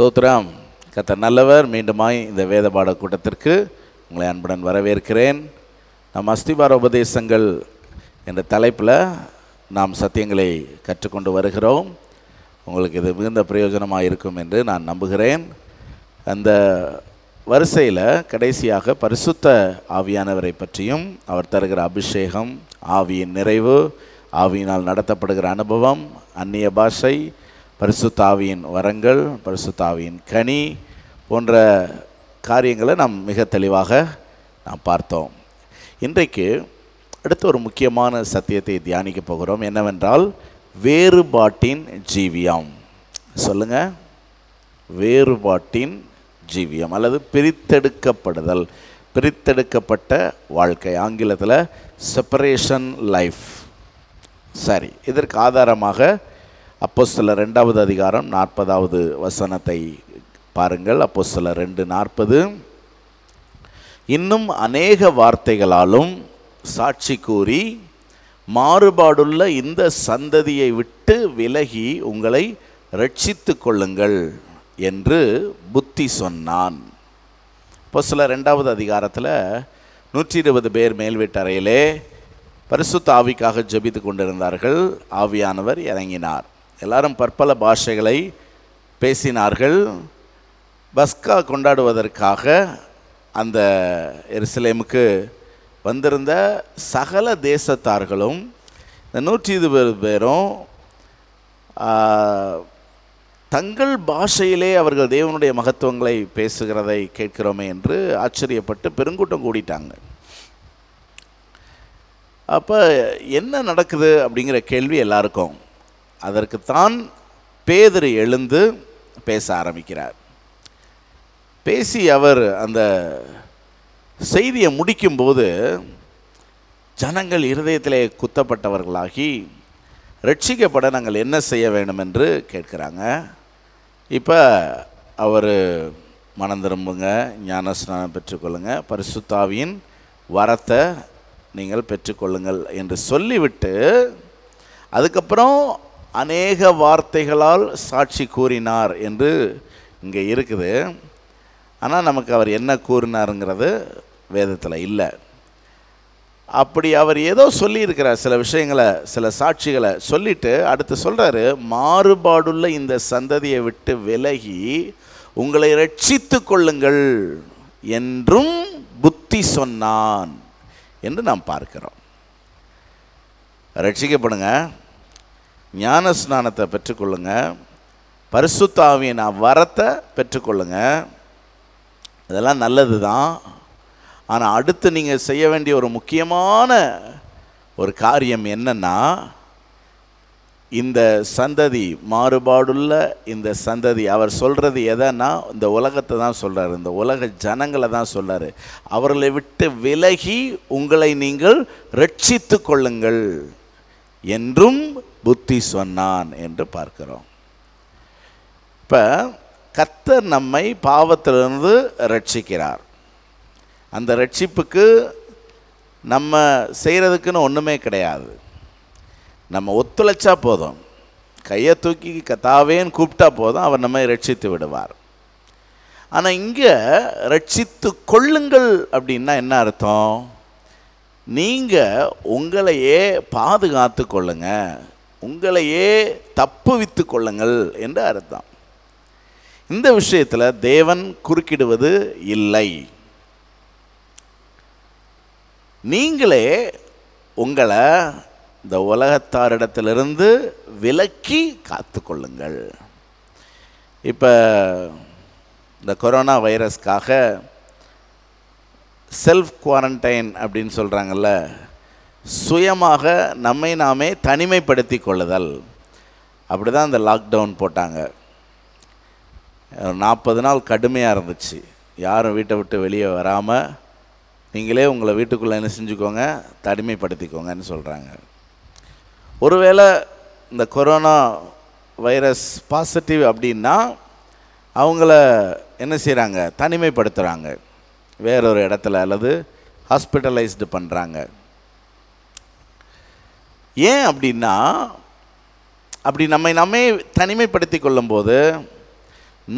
ஸ்தோத்ராம் கத்த நல்லவர் மீண்டுமாய் இந்த வேத பாட கூட்டத்திற்கு உங்களை அன்புடன் வரவேற்கிறேன் நம் அஸ்திபார உபதேசங்கள் என்ற தலைப்பில் நாம் சத்தியங்களை கற்றுக்கொண்டு வருகிறோம் உங்களுக்கு இது மிகுந்த பிரயோஜனமாக இருக்கும் என்று நான் நம்புகிறேன் அந்த வரிசையில் கடைசியாக பரிசுத்த ஆவியானவரை பற்றியும் அவர் தருகிற அபிஷேகம் ஆவியின் நிறைவு ஆவியினால் நடத்தப்படுகிற அனுபவம் அந்நிய பாஷை பரிசுத்தாவியின் வரங்கள் பரிசுத்தாவியின் கனி போன்ற காரியங்களை நாம் மிக தெளிவாக நாம் பார்த்தோம் இன்றைக்கு அடுத்து ஒரு முக்கியமான சத்தியத்தை தியானிக்க போகிறோம் என்னவென்றால் வேறுபாட்டின் ஜீவியம் சொல்லுங்கள் வேறுபாட்டின் ஜீவியம் அல்லது பிரித்தெடுக்கப்படுதல் பிரித்தெடுக்கப்பட்ட வாழ்க்கை ஆங்கிலத்தில் செப்பரேஷன் லைஃப் சரி இதற்கு ஆதாரமாக அப்போ சில ரெண்டாவது அதிகாரம் நாற்பதாவது வசனத்தை பாருங்கள் அப்போ சில ரெண்டு நாற்பது இன்னும் அநேக வார்த்தைகளாலும் சாட்சி கூறி மாறுபாடுள்ள இந்த சந்ததியை விட்டு விலகி உங்களை ரட்சித்து கொள்ளுங்கள் என்று புத்தி சொன்னான் இப்போ சில ரெண்டாவது அதிகாரத்தில் நூற்றி இருபது பேர் மேல்வீட்டறையிலே பரிசுத்த ஆவிக்காக ஜபித்து கொண்டிருந்தார்கள் ஆவியானவர் இறங்கினார் எல்லாரும் பற்பல பாஷைகளை பேசினார்கள் பஸ்கா கொண்டாடுவதற்காக அந்த எருசலேமுக்கு வந்திருந்த சகல தேசத்தார்களும் இந்த நூற்றி இருபது பேரும் தங்கள் பாஷையிலே அவர்கள் தேவனுடைய மகத்துவங்களை பேசுகிறதை கேட்கிறோமே என்று ஆச்சரியப்பட்டு பெருங்கூட்டம் கூடிட்டாங்க அப்போ என்ன நடக்குது அப்படிங்கிற கேள்வி எல்லாருக்கும் அதற்குத்தான் பேதர் எழுந்து பேச ஆரம்பிக்கிறார் பேசி அவர் அந்த செய்தியை முடிக்கும்போது ஜனங்கள் இருதயத்திலே குத்தப்பட்டவர்களாகி ரட்சிக்கப்பட நாங்கள் என்ன செய்ய வேண்டும் என்று கேட்குறாங்க இப்போ அவர் மனம் திரும்புங்க ஞானஸ்நானம் பெற்றுக்கொள்ளுங்கள் பரிசுத்தாவியின் வரத்தை நீங்கள் பெற்றுக்கொள்ளுங்கள் என்று சொல்லிவிட்டு அதுக்கப்புறம் அநேக வார்த்தைகளால் சாட்சி கூறினார் என்று இங்கே இருக்குது ஆனால் நமக்கு அவர் என்ன கூறினாருங்கிறது வேதத்தில் இல்லை அப்படி அவர் ஏதோ சொல்லியிருக்கிறார் சில விஷயங்களை சில சாட்சிகளை சொல்லிவிட்டு அடுத்து சொல்கிறாரு மாறுபாடுள்ள இந்த சந்ததியை விட்டு விலகி உங்களை ரட்சித்து கொள்ளுங்கள் என்றும் புத்தி சொன்னான் என்று நாம் பார்க்கிறோம் ரட்சிக்கப்படுங்க ஞான ஸ்நானத்தை பெற்றுக்கொள்ளுங்க நான் வரத்தை பெற்றுக்கொள்ளுங்க அதெல்லாம் நல்லது தான் ஆனால் அடுத்து நீங்கள் செய்ய வேண்டிய ஒரு முக்கியமான ஒரு காரியம் என்னென்னா இந்த சந்ததி மாறுபாடுள்ள இந்த சந்ததி அவர் சொல்கிறது எதைன்னா இந்த உலகத்தை தான் சொல்கிறார் இந்த உலக ஜனங்களை தான் சொல்கிறார் அவர்களை விட்டு விலகி உங்களை நீங்கள் ரட்சித்து கொள்ளுங்கள் என்றும் புத்தி சொன்னான் என்று பார்க்கிறோம் இப்போ கத்தர் நம்மை பாவத்திலிருந்து ரட்சிக்கிறார் அந்த ரட்சிப்புக்கு நம்ம செய்கிறதுக்குன்னு ஒன்றுமே கிடையாது நம்ம ஒத்துழைச்சா போதும் கையை தூக்கி கத்தாவேன்னு கூப்பிட்டா போதும் அவர் நம்மை ரட்சித்து விடுவார் ஆனால் இங்கே ரட்சித்து கொள்ளுங்கள் அப்படின்னா என்ன அர்த்தம் நீங்கள் உங்களையே பாதுகாத்து கொள்ளுங்கள் உங்களையே தப்புவித்து கொள்ளுங்கள் என்று அர்த்தம் இந்த விஷயத்தில் தேவன் குறுக்கிடுவது இல்லை நீங்களே உங்களை இந்த உலகத்தாரிடத்திலிருந்து விலக்கி காத்துக்கொள்ளுங்கள் இப்போ இந்த கொரோனா வைரஸ்க்காக செல்ஃப் குவாரண்டைன் அப்படின்னு சொல்கிறாங்கல்ல சுயமாக நம்மை நாமே தனிமைப்படுத்தி கொள்ளுதல் அப்படி தான் இந்த லாக்டவுன் போட்டாங்க நாற்பது நாள் கடுமையாக இருந்துச்சு யாரும் வீட்டை விட்டு வெளியே வராமல் நீங்களே உங்களை வீட்டுக்குள்ளே என்ன செஞ்சுக்கோங்க தனிமைப்படுத்திக்கோங்கன்னு சொல்கிறாங்க ஒருவேளை இந்த கொரோனா வைரஸ் பாசிட்டிவ் அப்படின்னா அவங்கள என்ன செய்கிறாங்க தனிமைப்படுத்துகிறாங்க வேறொரு இடத்துல அல்லது ஹாஸ்பிட்டலைஸ்டு பண்ணுறாங்க ஏன் அப்படின்னா அப்படி நம்மை நம்மே தனிமைப்படுத்தி கொள்ளும்போது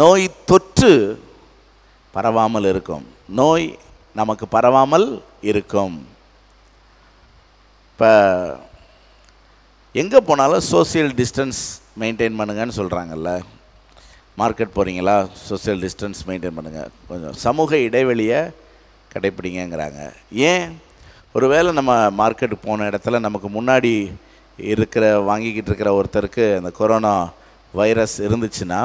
நோய் தொற்று பரவாமல் இருக்கும் நோய் நமக்கு பரவாமல் இருக்கும் இப்போ எங்கே போனாலும் சோசியல் டிஸ்டன்ஸ் மெயின்டைன் பண்ணுங்கன்னு சொல்கிறாங்கல்ல மார்க்கெட் போகிறீங்களா சோசியல் டிஸ்டன்ஸ் மெயின்டைன் பண்ணுங்கள் கொஞ்சம் சமூக இடைவெளியை கடைப்பிடிங்கிறாங்க ஏன் ஒருவேளை நம்ம மார்க்கெட்டுக்கு போன இடத்துல நமக்கு முன்னாடி இருக்கிற வாங்கிக்கிட்டு இருக்கிற ஒருத்தருக்கு அந்த கொரோனா வைரஸ் இருந்துச்சுன்னா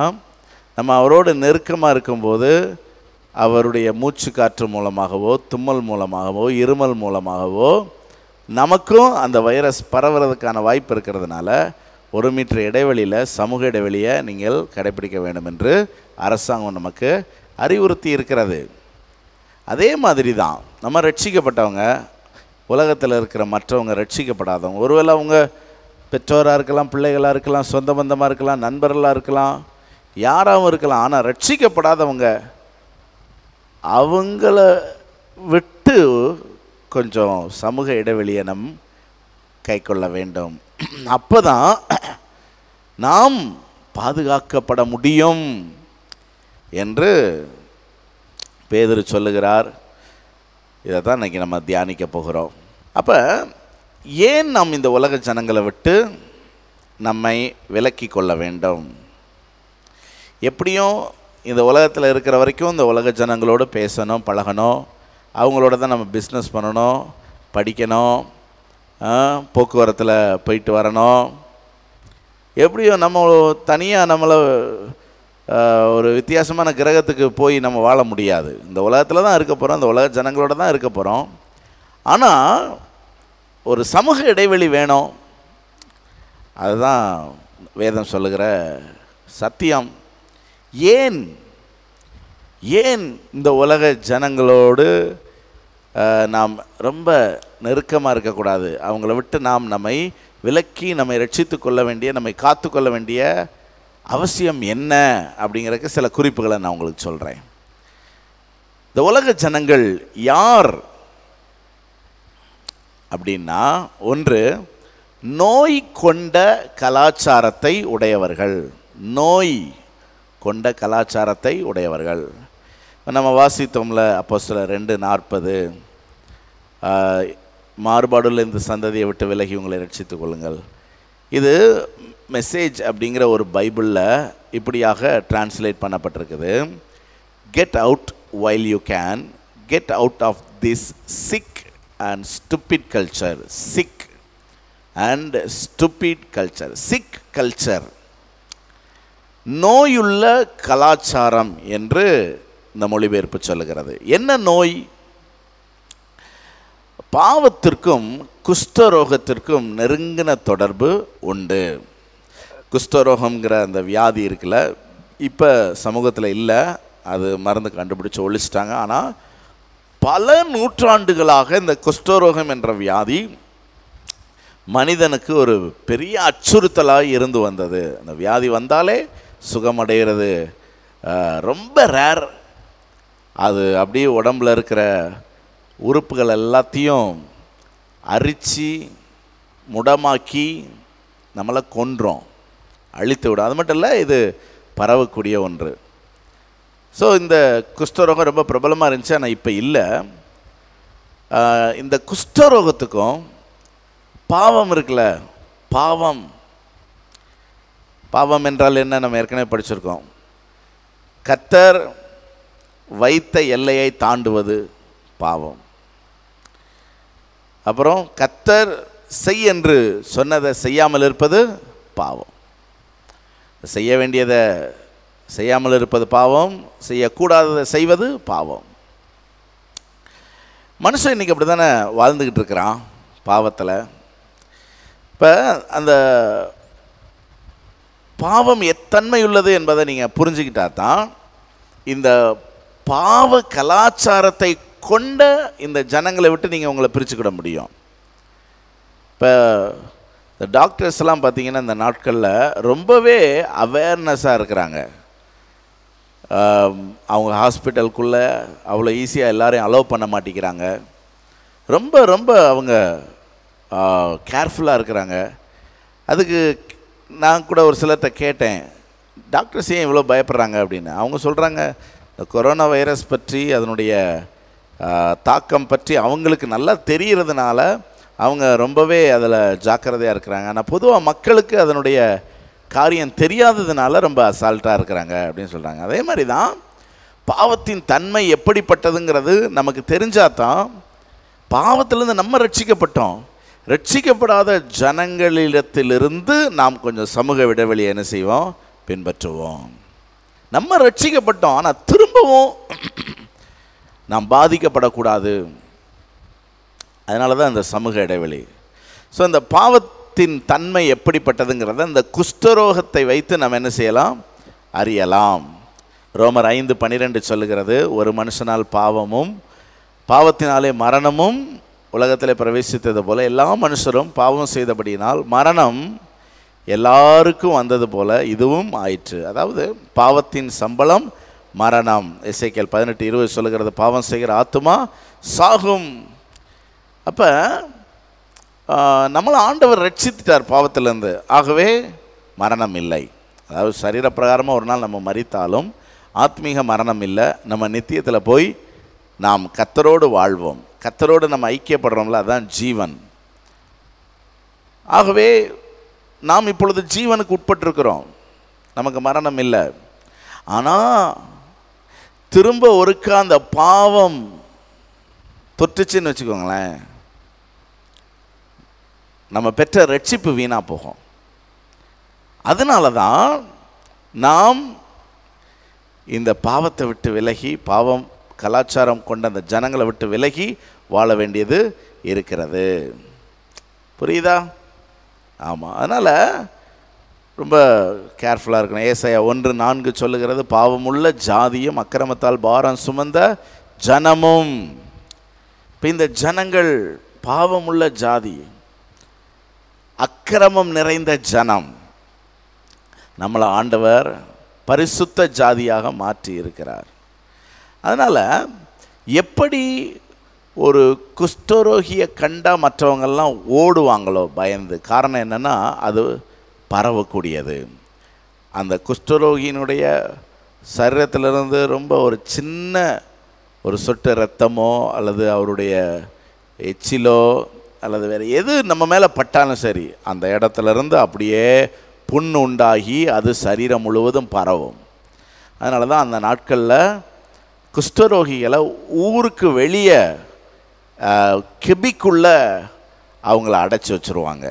நம்ம அவரோடு நெருக்கமாக இருக்கும்போது அவருடைய மூச்சு காற்று மூலமாகவோ தும்மல் மூலமாகவோ இருமல் மூலமாகவோ நமக்கும் அந்த வைரஸ் பரவுறதுக்கான வாய்ப்பு இருக்கிறதுனால ஒரு மீட்டர் இடைவெளியில் சமூக இடைவெளியை நீங்கள் கடைபிடிக்க வேண்டும் என்று அரசாங்கம் நமக்கு அறிவுறுத்தி இருக்கிறது அதே மாதிரி தான் நம்ம ரட்சிக்கப்பட்டவங்க உலகத்தில் இருக்கிற மற்றவங்க ரட்சிக்கப்படாதவங்க ஒருவேளை அவங்க பெற்றோராக இருக்கலாம் பிள்ளைகளாக இருக்கலாம் சொந்த பந்தமாக இருக்கலாம் நண்பர்களாக இருக்கலாம் யாராகவும் இருக்கலாம் ஆனால் ரட்சிக்கப்படாதவங்க அவங்கள விட்டு கொஞ்சம் சமூக இடைவெளியை நம் கை கொள்ள வேண்டும் அப்போ தான் நாம் பாதுகாக்கப்பட முடியும் என்று பேதர் சொல்லுகிறார் இதை தான் இன்றைக்கி நம்ம தியானிக்க போகிறோம் அப்போ ஏன் நாம் இந்த உலக ஜனங்களை விட்டு நம்மை விலக்கி கொள்ள வேண்டும் எப்படியும் இந்த உலகத்தில் இருக்கிற வரைக்கும் இந்த உலக ஜனங்களோடு பேசணும் பழகணும் அவங்களோட தான் நம்ம பிஸ்னஸ் பண்ணணும் படிக்கணும் போக்குவரத்தில் போயிட்டு வரணும் எப்படியும் நம்ம தனியாக நம்மளை ஒரு வித்தியாசமான கிரகத்துக்கு போய் நம்ம வாழ முடியாது இந்த உலகத்தில் தான் இருக்க போகிறோம் இந்த உலக ஜனங்களோட தான் இருக்க போகிறோம் ஆனால் ஒரு சமூக இடைவெளி வேணும் அதுதான் வேதம் சொல்லுகிற சத்தியம் ஏன் ஏன் இந்த உலக ஜனங்களோடு நாம் ரொம்ப நெருக்கமாக இருக்கக்கூடாது அவங்கள விட்டு நாம் நம்மை விலக்கி நம்மை ரட்சித்து கொள்ள வேண்டிய நம்மை காத்து கொள்ள வேண்டிய அவசியம் என்ன அப்படிங்கிறக்க சில குறிப்புகளை நான் உங்களுக்கு சொல்கிறேன் இந்த உலக ஜனங்கள் யார் அப்படின்னா ஒன்று நோய் கொண்ட கலாச்சாரத்தை உடையவர்கள் நோய் கொண்ட கலாச்சாரத்தை உடையவர்கள் நம்ம வாசித்தோம்ல அப்போ சில ரெண்டு நாற்பது மாறுபாடுள்ள இந்த சந்ததியை விட்டு விலகி உங்களை ரட்சித்துக் கொள்ளுங்கள் இது மெசேஜ் அப்படிங்கிற ஒரு பைபிளில் இப்படியாக டிரான்ஸ்லேட் பண்ணப்பட்டிருக்குது get out while you can get out of this sick and stupid culture sick and stupid culture sick culture நோயுள்ள கலாச்சாரம் என்று இந்த மொழிபெயர்ப்பு சொல்லுகிறது என்ன நோய் பாவத்திற்கும் குஷ்டரோகத்திற்கும் நெருங்கின தொடர்பு உண்டு குஷ்டரோகம்ங்கிற அந்த வியாதி இருக்குல்ல இப்போ சமூகத்தில் இல்லை அது மருந்து கண்டுபிடிச்சி ஒழிச்சிட்டாங்க ஆனால் பல நூற்றாண்டுகளாக இந்த குஷ்டரோகம் என்ற வியாதி மனிதனுக்கு ஒரு பெரிய அச்சுறுத்தலாக இருந்து வந்தது அந்த வியாதி வந்தாலே சுகமடைகிறது ரொம்ப ரேர் அது அப்படியே உடம்பில் இருக்கிற உறுப்புகள் எல்லாத்தையும் அரித்து முடமாக்கி நம்மளை கொன்றோம் அழித்து விடும் அது மட்டும் இல்லை இது பரவக்கூடிய ஒன்று ஸோ இந்த குஷ்டரோகம் ரொம்ப பிரபலமாக இருந்துச்சு ஆனால் இப்போ இல்லை இந்த குஷ்டரோகத்துக்கும் பாவம் இருக்குல்ல பாவம் பாவம் என்றால் என்ன நம்ம ஏற்கனவே படிச்சிருக்கோம் கத்தர் வைத்த எல்லையை தாண்டுவது பாவம் அப்புறம் கத்தர் செய் என்று சொன்னதை செய்யாமல் இருப்பது பாவம் செய்ய வேண்டியதை செய்யாமல் இருப்பது பாவம் செய்யக்கூடாததை செய்வது பாவம் மனுஷன் இன்றைக்கி அப்படி தானே வாழ்ந்துக்கிட்டு இருக்கிறான் பாவத்தில் இப்போ அந்த பாவம் எத்தன்மை உள்ளது என்பதை நீங்கள் புரிஞ்சுக்கிட்டா தான் இந்த பாவ கலாச்சாரத்தை கொண்ட இந்த ஜனங்களை விட்டு நீங்கள் உங்களை பிரிச்சுக்கிட முடியும் இப்போ இந்த டாக்டர்ஸ்லாம் பார்த்தீங்கன்னா இந்த நாட்களில் ரொம்பவே அவேர்னஸாக இருக்கிறாங்க அவங்க ஹாஸ்பிட்டலுக்குள்ளே அவ்வளோ ஈஸியாக எல்லோரையும் அலோவ் பண்ண மாட்டேங்கிறாங்க ரொம்ப ரொம்ப அவங்க கேர்ஃபுல்லாக இருக்கிறாங்க அதுக்கு நான் கூட ஒரு சிலர்கிட்ட கேட்டேன் டாக்டர்ஸ் ஏன் இவ்வளோ பயப்படுறாங்க அப்படின்னு அவங்க சொல்கிறாங்க இந்த கொரோனா வைரஸ் பற்றி அதனுடைய தாக்கம் பற்றி அவங்களுக்கு நல்லா தெரிகிறதுனால அவங்க ரொம்பவே அதில் ஜாக்கிரதையாக இருக்கிறாங்க ஆனால் பொதுவாக மக்களுக்கு அதனுடைய காரியம் தெரியாததுனால ரொம்ப அசால்ட்டாக இருக்கிறாங்க அப்படின்னு சொல்கிறாங்க அதே மாதிரி தான் பாவத்தின் தன்மை எப்படிப்பட்டதுங்கிறது நமக்கு தெரிஞ்சால் தான் பாவத்திலேருந்து நம்ம ரட்சிக்கப்பட்டோம் ரட்சிக்கப்படாத ஜனங்களிடத்திலிருந்து நாம் கொஞ்சம் சமூக இடைவெளி என்ன செய்வோம் பின்பற்றுவோம் நம்ம ரட்சிக்கப்பட்டோம் ஆனால் திரும்பவும் நாம் பாதிக்கப்படக்கூடாது அதனால தான் இந்த சமூக இடைவெளி ஸோ இந்த பாவத்தின் தன்மை எப்படிப்பட்டதுங்கிறத இந்த குஷ்டரோகத்தை வைத்து நாம் என்ன செய்யலாம் அறியலாம் ரோமர் ஐந்து பன்னிரெண்டு சொல்லுகிறது ஒரு மனுஷனால் பாவமும் பாவத்தினாலே மரணமும் உலகத்தில் பிரவேசித்தது போல எல்லா மனுஷரும் பாவம் செய்தபடியினால் மரணம் எல்லாருக்கும் வந்தது போல இதுவும் ஆயிற்று அதாவது பாவத்தின் சம்பளம் மரணம் இசைக்கல் பதினெட்டு இருபது சொல்லுகிறது பாவம் செய்கிற ஆத்துமா சாகும் அப்போ நம்மளை ஆண்டவர் ரட்சித்துட்டார் பாவத்திலேருந்து ஆகவே மரணம் இல்லை அதாவது சரீரப்பிரகாரமாக ஒரு நாள் நம்ம மறித்தாலும் ஆத்மீக மரணம் இல்லை நம்ம நித்தியத்தில் போய் நாம் கத்தரோடு வாழ்வோம் கத்தரோடு நம்ம ஐக்கியப்படுறோம்ல அதுதான் ஜீவன் ஆகவே நாம் இப்பொழுது ஜீவனுக்கு உட்பட்டிருக்கிறோம் நமக்கு மரணம் இல்லை ஆனால் திரும்ப ஒருக்கா அந்த பாவம் தொட்டுச்சுன்னு வச்சுக்கோங்களேன் நம்ம பெற்ற ரட்சிப்பு வீணாக போகும் அதனால தான் நாம் இந்த பாவத்தை விட்டு விலகி பாவம் கலாச்சாரம் கொண்ட அந்த ஜனங்களை விட்டு விலகி வாழ வேண்டியது இருக்கிறது புரியுதா ஆமாம் அதனால் ரொம்ப கேர்ஃபுல்லாக இருக்கணும் ஏசையா ஒன்று நான்கு சொல்லுகிறது பாவமுள்ள ஜாதியும் அக்கிரமத்தால் பாரம் சுமந்த ஜனமும் இப்போ இந்த ஜனங்கள் பாவமுள்ள ஜாதி அக்கிரமம் நிறைந்த ஜனம் நம்மளை ஆண்டவர் பரிசுத்த ஜாதியாக மாற்றி இருக்கிறார் அதனால் எப்படி ஒரு குஷ்டரோகியை கண்டால் மற்றவங்கள்லாம் ஓடுவாங்களோ பயந்து காரணம் என்னென்னா அது பரவக்கூடியது அந்த குஷ்டரோகியினுடைய சரீரத்திலிருந்து ரொம்ப ஒரு சின்ன ஒரு சொட்டு ரத்தமோ அல்லது அவருடைய எச்சிலோ அல்லது வேறு எது நம்ம மேலே பட்டாலும் சரி அந்த இடத்துலருந்து அப்படியே புண் உண்டாகி அது சரீரம் முழுவதும் பரவும் அதனால தான் அந்த நாட்களில் குஷ்டரோகிகளை ஊருக்கு வெளியே கெபிக்குள்ளே அவங்கள அடைச்சி வச்சுருவாங்க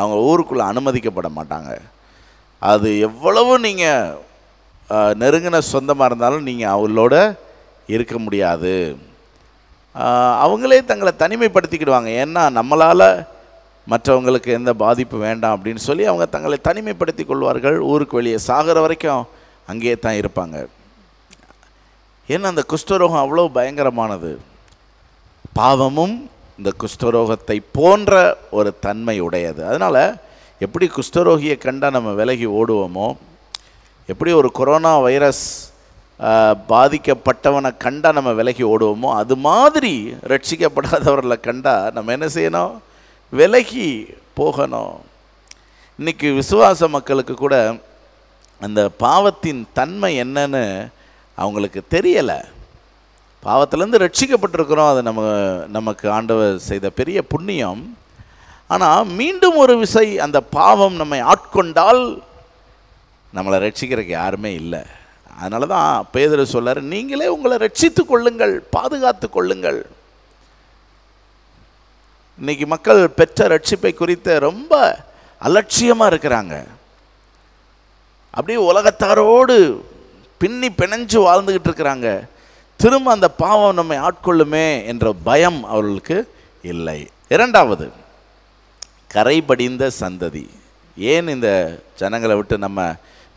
அவங்க ஊருக்குள்ளே அனுமதிக்கப்பட மாட்டாங்க அது எவ்வளவு நீங்கள் நெருங்கின சொந்தமாக இருந்தாலும் நீங்கள் அவங்களோட இருக்க முடியாது அவங்களே தங்களை தனிமைப்படுத்திக்கிடுவாங்க ஏன்னா நம்மளால் மற்றவங்களுக்கு எந்த பாதிப்பு வேண்டாம் அப்படின்னு சொல்லி அவங்க தங்களை தனிமைப்படுத்தி கொள்வார்கள் ஊருக்கு வெளியே சாகிற வரைக்கும் அங்கேயே தான் இருப்பாங்க ஏன்னா அந்த குஷ்டரோகம் அவ்வளோ பயங்கரமானது பாவமும் இந்த குஷ்டரோகத்தை போன்ற ஒரு தன்மை உடையது அதனால் எப்படி குஷ்டரோகியை கண்டால் நம்ம விலகி ஓடுவோமோ எப்படி ஒரு கொரோனா வைரஸ் பாதிக்கப்பட்டவனை கண்டால் நம்ம விலகி ஓடுவோமோ அது மாதிரி ரட்சிக்கப்படாதவர்களை கண்டால் நம்ம என்ன செய்யணும் விலகி போகணும் இன்றைக்கி விசுவாச மக்களுக்கு கூட அந்த பாவத்தின் தன்மை என்னன்னு அவங்களுக்கு தெரியலை பாவத்திலேருந்து ரட்சிக்கப்பட்டிருக்கிறோம் அது நம்ம நமக்கு ஆண்டவர் செய்த பெரிய புண்ணியம் ஆனால் மீண்டும் ஒரு விசை அந்த பாவம் நம்மை ஆட்கொண்டால் நம்மளை ரட்சிக்கிறதுக்கு யாருமே இல்லை அதனால தான் பேதர் சொல்லார் நீங்களே உங்களை ரட்சித்து கொள்ளுங்கள் பாதுகாத்து கொள்ளுங்கள் இன்றைக்கி மக்கள் பெற்ற ரட்சிப்பை குறித்த ரொம்ப அலட்சியமாக இருக்கிறாங்க அப்படியே உலகத்தாரோடு பின்னி பிணைஞ்சு வாழ்ந்துக்கிட்டு இருக்கிறாங்க திரும்ப அந்த பாவம் நம்மை ஆட்கொள்ளுமே என்ற பயம் அவர்களுக்கு இல்லை இரண்டாவது கரை படிந்த சந்ததி ஏன் இந்த ஜனங்களை விட்டு நம்ம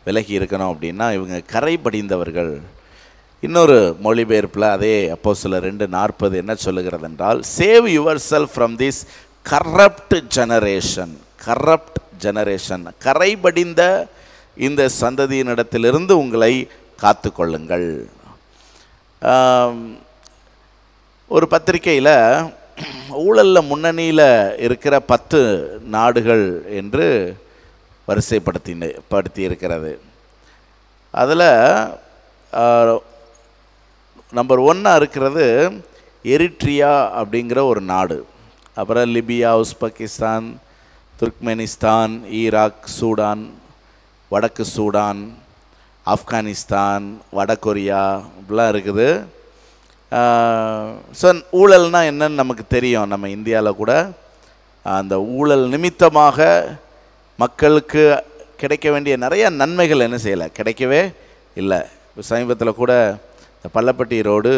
விலகி இருக்கணும் அப்படின்னா இவங்க கரை படிந்தவர்கள் இன்னொரு மொழிபெயர்ப்பில் அதே அப்போ சில ரெண்டு நாற்பது என்ன சொல்லுகிறது என்றால் save your self from this corrupt generation corrupt generation கரைபடிந்த இந்த சந்ததியினிடத்திலிருந்து உங்களை காத்துக்கொள்ளுங்கள் ஒரு பத்திரிகையில் ஊழலில் முன்னணியில் இருக்கிற பத்து நாடுகள் என்று வரிசைப்படுத்தி படுத்தி இருக்கிறது அதில் நம்பர் ஒன்னாக இருக்கிறது எரிட்ரியா அப்படிங்கிற ஒரு நாடு அப்புறம் Libya Uzbekistan Turkmenistan Iraq Sudan வடக்கு சூடான் ஆப்கானிஸ்தான் வடகொரியா இப்படிலாம் இருக்குது ஸோ ஊழல்னால் என்னன்னு நமக்கு தெரியும் நம்ம இந்தியாவில் கூட அந்த ஊழல் நிமித்தமாக மக்களுக்கு கிடைக்க வேண்டிய நிறைய நன்மைகள் என்ன செய்யலை கிடைக்கவே இல்லை இப்போ சமீபத்தில் கூட இந்த பள்ளப்பட்டி ரோடு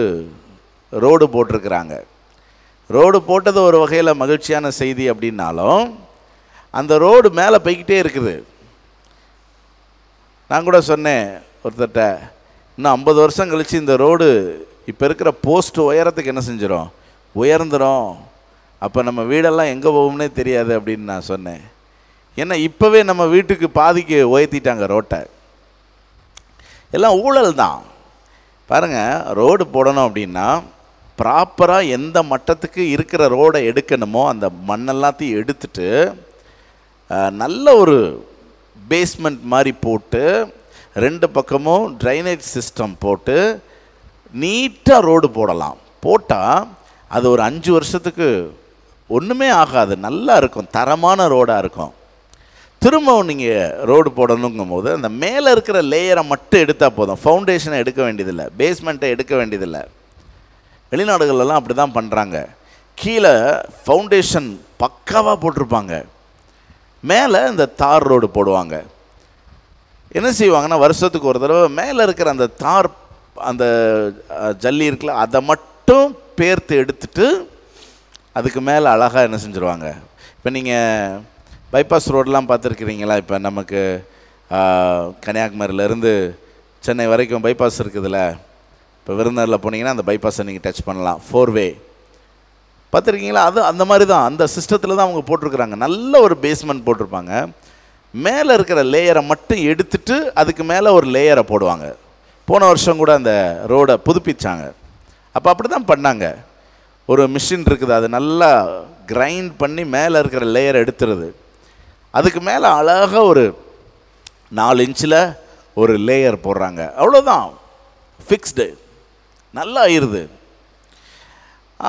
ரோடு போட்டிருக்கிறாங்க ரோடு போட்டது ஒரு வகையில் மகிழ்ச்சியான செய்தி அப்படின்னாலும் அந்த ரோடு மேலே போய்கிட்டே இருக்குது நான் கூட சொன்னேன் ஒருத்தட்ட இன்னும் ஐம்பது வருஷம் கழித்து இந்த ரோடு இப்போ இருக்கிற போஸ்ட் உயரத்துக்கு என்ன செஞ்சிடும் உயர்ந்துடும் அப்போ நம்ம வீடெல்லாம் எங்கே போகும்னே தெரியாது அப்படின்னு நான் சொன்னேன் ஏன்னா இப்போவே நம்ம வீட்டுக்கு பாதிக்கு உயர்த்திட்டாங்க ரோட்டை எல்லாம் ஊழல் தான் பாருங்கள் ரோடு போடணும் அப்படின்னா ப்ராப்பராக எந்த மட்டத்துக்கு இருக்கிற ரோடை எடுக்கணுமோ அந்த மண்ணெல்லாத்தையும் எடுத்துட்டு நல்ல ஒரு பேஸ்மெண்ட் மாதிரி போட்டு ரெண்டு பக்கமும் ட்ரைனேஜ் சிஸ்டம் போட்டு நீட்டாக ரோடு போடலாம் போட்டால் அது ஒரு அஞ்சு வருஷத்துக்கு ஒன்றுமே ஆகாது நல்லா இருக்கும் தரமான ரோடாக இருக்கும் திரும்பவும் நீங்கள் ரோடு போடணுங்கும் போது அந்த மேலே இருக்கிற லேயரை மட்டும் எடுத்தால் போதும் ஃபவுண்டேஷனை எடுக்க வேண்டியதில்லை பேஸ்மெண்ட்டை எடுக்க வேண்டியதில்லை வெளிநாடுகளெல்லாம் அப்படி தான் பண்ணுறாங்க கீழே ஃபவுண்டேஷன் பக்காவாக போட்டிருப்பாங்க மேலே இந்த தார் ரோடு போடுவாங்க என்ன செய்வாங்கன்னா வருஷத்துக்கு ஒரு தடவை மேலே இருக்கிற அந்த தார் அந்த ஜல்லி இருக்குல்ல அதை மட்டும் பேர்த்து எடுத்துட்டு அதுக்கு மேலே அழகாக என்ன செஞ்சுருவாங்க இப்போ நீங்கள் பைபாஸ் ரோடெலாம் பார்த்துருக்குறீங்களா இப்போ நமக்கு கன்னியாகுமரியிலேருந்து சென்னை வரைக்கும் பைபாஸ் இருக்குதுல்ல இப்போ விருந்தரில் போனீங்கன்னா அந்த பைபாஸை நீங்கள் டச் பண்ணலாம் ஃபோர் வே பார்த்துருக்கீங்களா அது அந்த மாதிரி தான் அந்த சிஸ்டத்தில் தான் அவங்க போட்டிருக்கிறாங்க நல்ல ஒரு பேஸ்மெண்ட் போட்டிருப்பாங்க மேலே இருக்கிற லேயரை மட்டும் எடுத்துட்டு அதுக்கு மேலே ஒரு லேயரை போடுவாங்க போன வருஷம் கூட அந்த ரோடை புதுப்பிச்சாங்க அப்போ அப்படி தான் பண்ணாங்க ஒரு மிஷின் இருக்குது அது நல்லா கிரைண்ட் பண்ணி மேலே இருக்கிற லேயர் எடுத்துருது அதுக்கு மேலே அழகாக ஒரு நாலு இன்ச்சில் ஒரு லேயர் போடுறாங்க அவ்வளோதான் ஃபிக்ஸ்டு நல்லா ஆயிடுது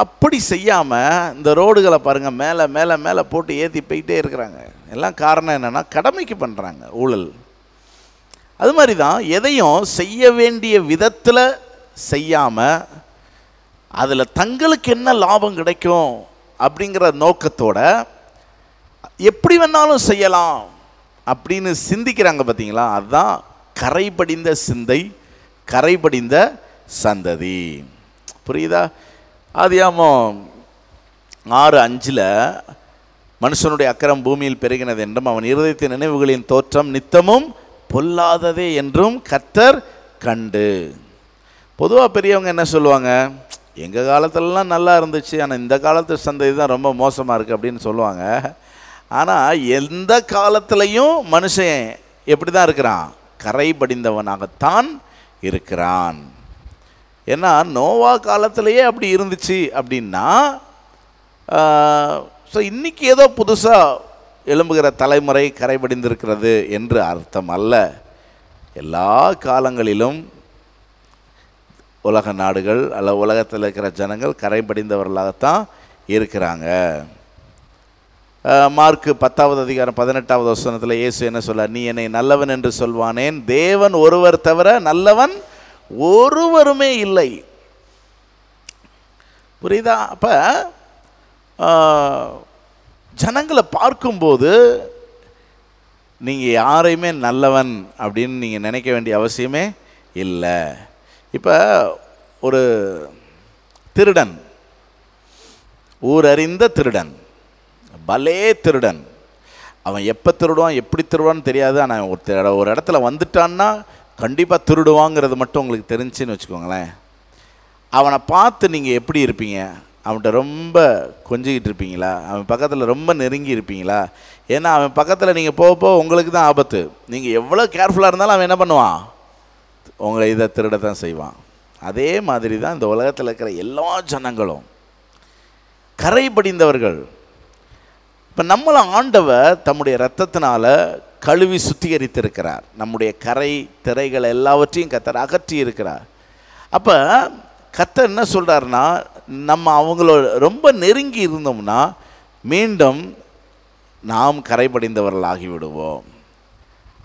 அப்படி செய்யாமல் இந்த ரோடுகளை பாருங்கள் மேலே மேலே மேலே போட்டு ஏற்றி போயிட்டே இருக்கிறாங்க எல்லாம் காரணம் என்னென்னா கடமைக்கு பண்ணுறாங்க ஊழல் அது மாதிரி தான் எதையும் செய்ய வேண்டிய விதத்தில் செய்யாமல் அதில் தங்களுக்கு என்ன லாபம் கிடைக்கும் அப்படிங்கிற நோக்கத்தோட எப்படி வேணாலும் செய்யலாம் அப்படின்னு சிந்திக்கிறாங்க பார்த்தீங்களா அதுதான் கரை படிந்த சிந்தை கரை படிந்த சந்ததி புரியுதா ஆதியாமோ ஆறு அஞ்சில் மனுஷனுடைய அக்கரம் பூமியில் பெருகினது என்றும் அவன் இருதயத்தின் நினைவுகளின் தோற்றம் நித்தமும் பொல்லாததே என்றும் கத்தர் கண்டு பொதுவாக பெரியவங்க என்ன சொல்லுவாங்க எங்கள் காலத்திலலாம் நல்லா இருந்துச்சு ஆனால் இந்த காலத்து சந்ததி தான் ரொம்ப மோசமாக இருக்குது அப்படின்னு சொல்லுவாங்க ஆனால் எந்த காலத்துலேயும் மனுஷன் எப்படி தான் இருக்கிறான் கரை படிந்தவனாகத்தான் இருக்கிறான் ஏன்னா நோவா காலத்திலேயே அப்படி இருந்துச்சு அப்படின்னா ஸோ இன்றைக்கி ஏதோ புதுசாக எழும்புகிற தலைமுறை கரைபடிந்திருக்கிறது என்று அர்த்தம் அல்ல எல்லா காலங்களிலும் உலக நாடுகள் அல்ல உலகத்தில் இருக்கிற ஜனங்கள் கரைபடிந்தவர்களாகத்தான் இருக்கிறாங்க மார்க்கு பத்தாவது அதிகாரம் பதினெட்டாவது வசனத்தில் இயேசு என்ன சொல்ல நீ என்னை நல்லவன் என்று சொல்வானேன் தேவன் ஒருவர் தவிர நல்லவன் ஒருவருமே இல்லை புரியுதா அப்போ ஜனங்களை பார்க்கும்போது நீங்கள் யாரையுமே நல்லவன் அப்படின்னு நீங்கள் நினைக்க வேண்டிய அவசியமே இல்லை இப்போ ஒரு திருடன் ஊரறிந்த திருடன் பலே திருடன் அவன் எப்போ திருடுவான் எப்படி திருடுவான்னு தெரியாது ஆனால் ஒரு ஒரு இடத்துல வந்துட்டான்னா கண்டிப்பாக திருடுவாங்கிறது மட்டும் உங்களுக்கு தெரிஞ்சுன்னு வச்சுக்கோங்களேன் அவனை பார்த்து நீங்கள் எப்படி இருப்பீங்க அவன்கிட்ட ரொம்ப கொஞ்சிக்கிட்டு இருப்பீங்களா அவன் பக்கத்தில் ரொம்ப நெருங்கி இருப்பீங்களா ஏன்னா அவன் பக்கத்தில் நீங்கள் போக போக உங்களுக்கு தான் ஆபத்து நீங்கள் எவ்வளோ கேர்ஃபுல்லாக இருந்தாலும் அவன் என்ன பண்ணுவான் உங்களை இதை திருட தான் செய்வான் அதே மாதிரி தான் இந்த உலகத்தில் இருக்கிற எல்லா ஜனங்களும் கரை படிந்தவர்கள் இப்போ நம்மளை ஆண்டவர் தம்முடைய ரத்தத்தினால் கழுவி சுத்திகரித்திருக்கிறார் நம்முடைய கரை திரைகள் எல்லாவற்றையும் கத்தர் அகற்றி இருக்கிறார் அப்போ கத்தர் என்ன சொல்கிறாருன்னா நம்ம அவங்களோட ரொம்ப நெருங்கி இருந்தோம்னா மீண்டும் நாம் கரைபடிந்தவர்களாகி விடுவோம்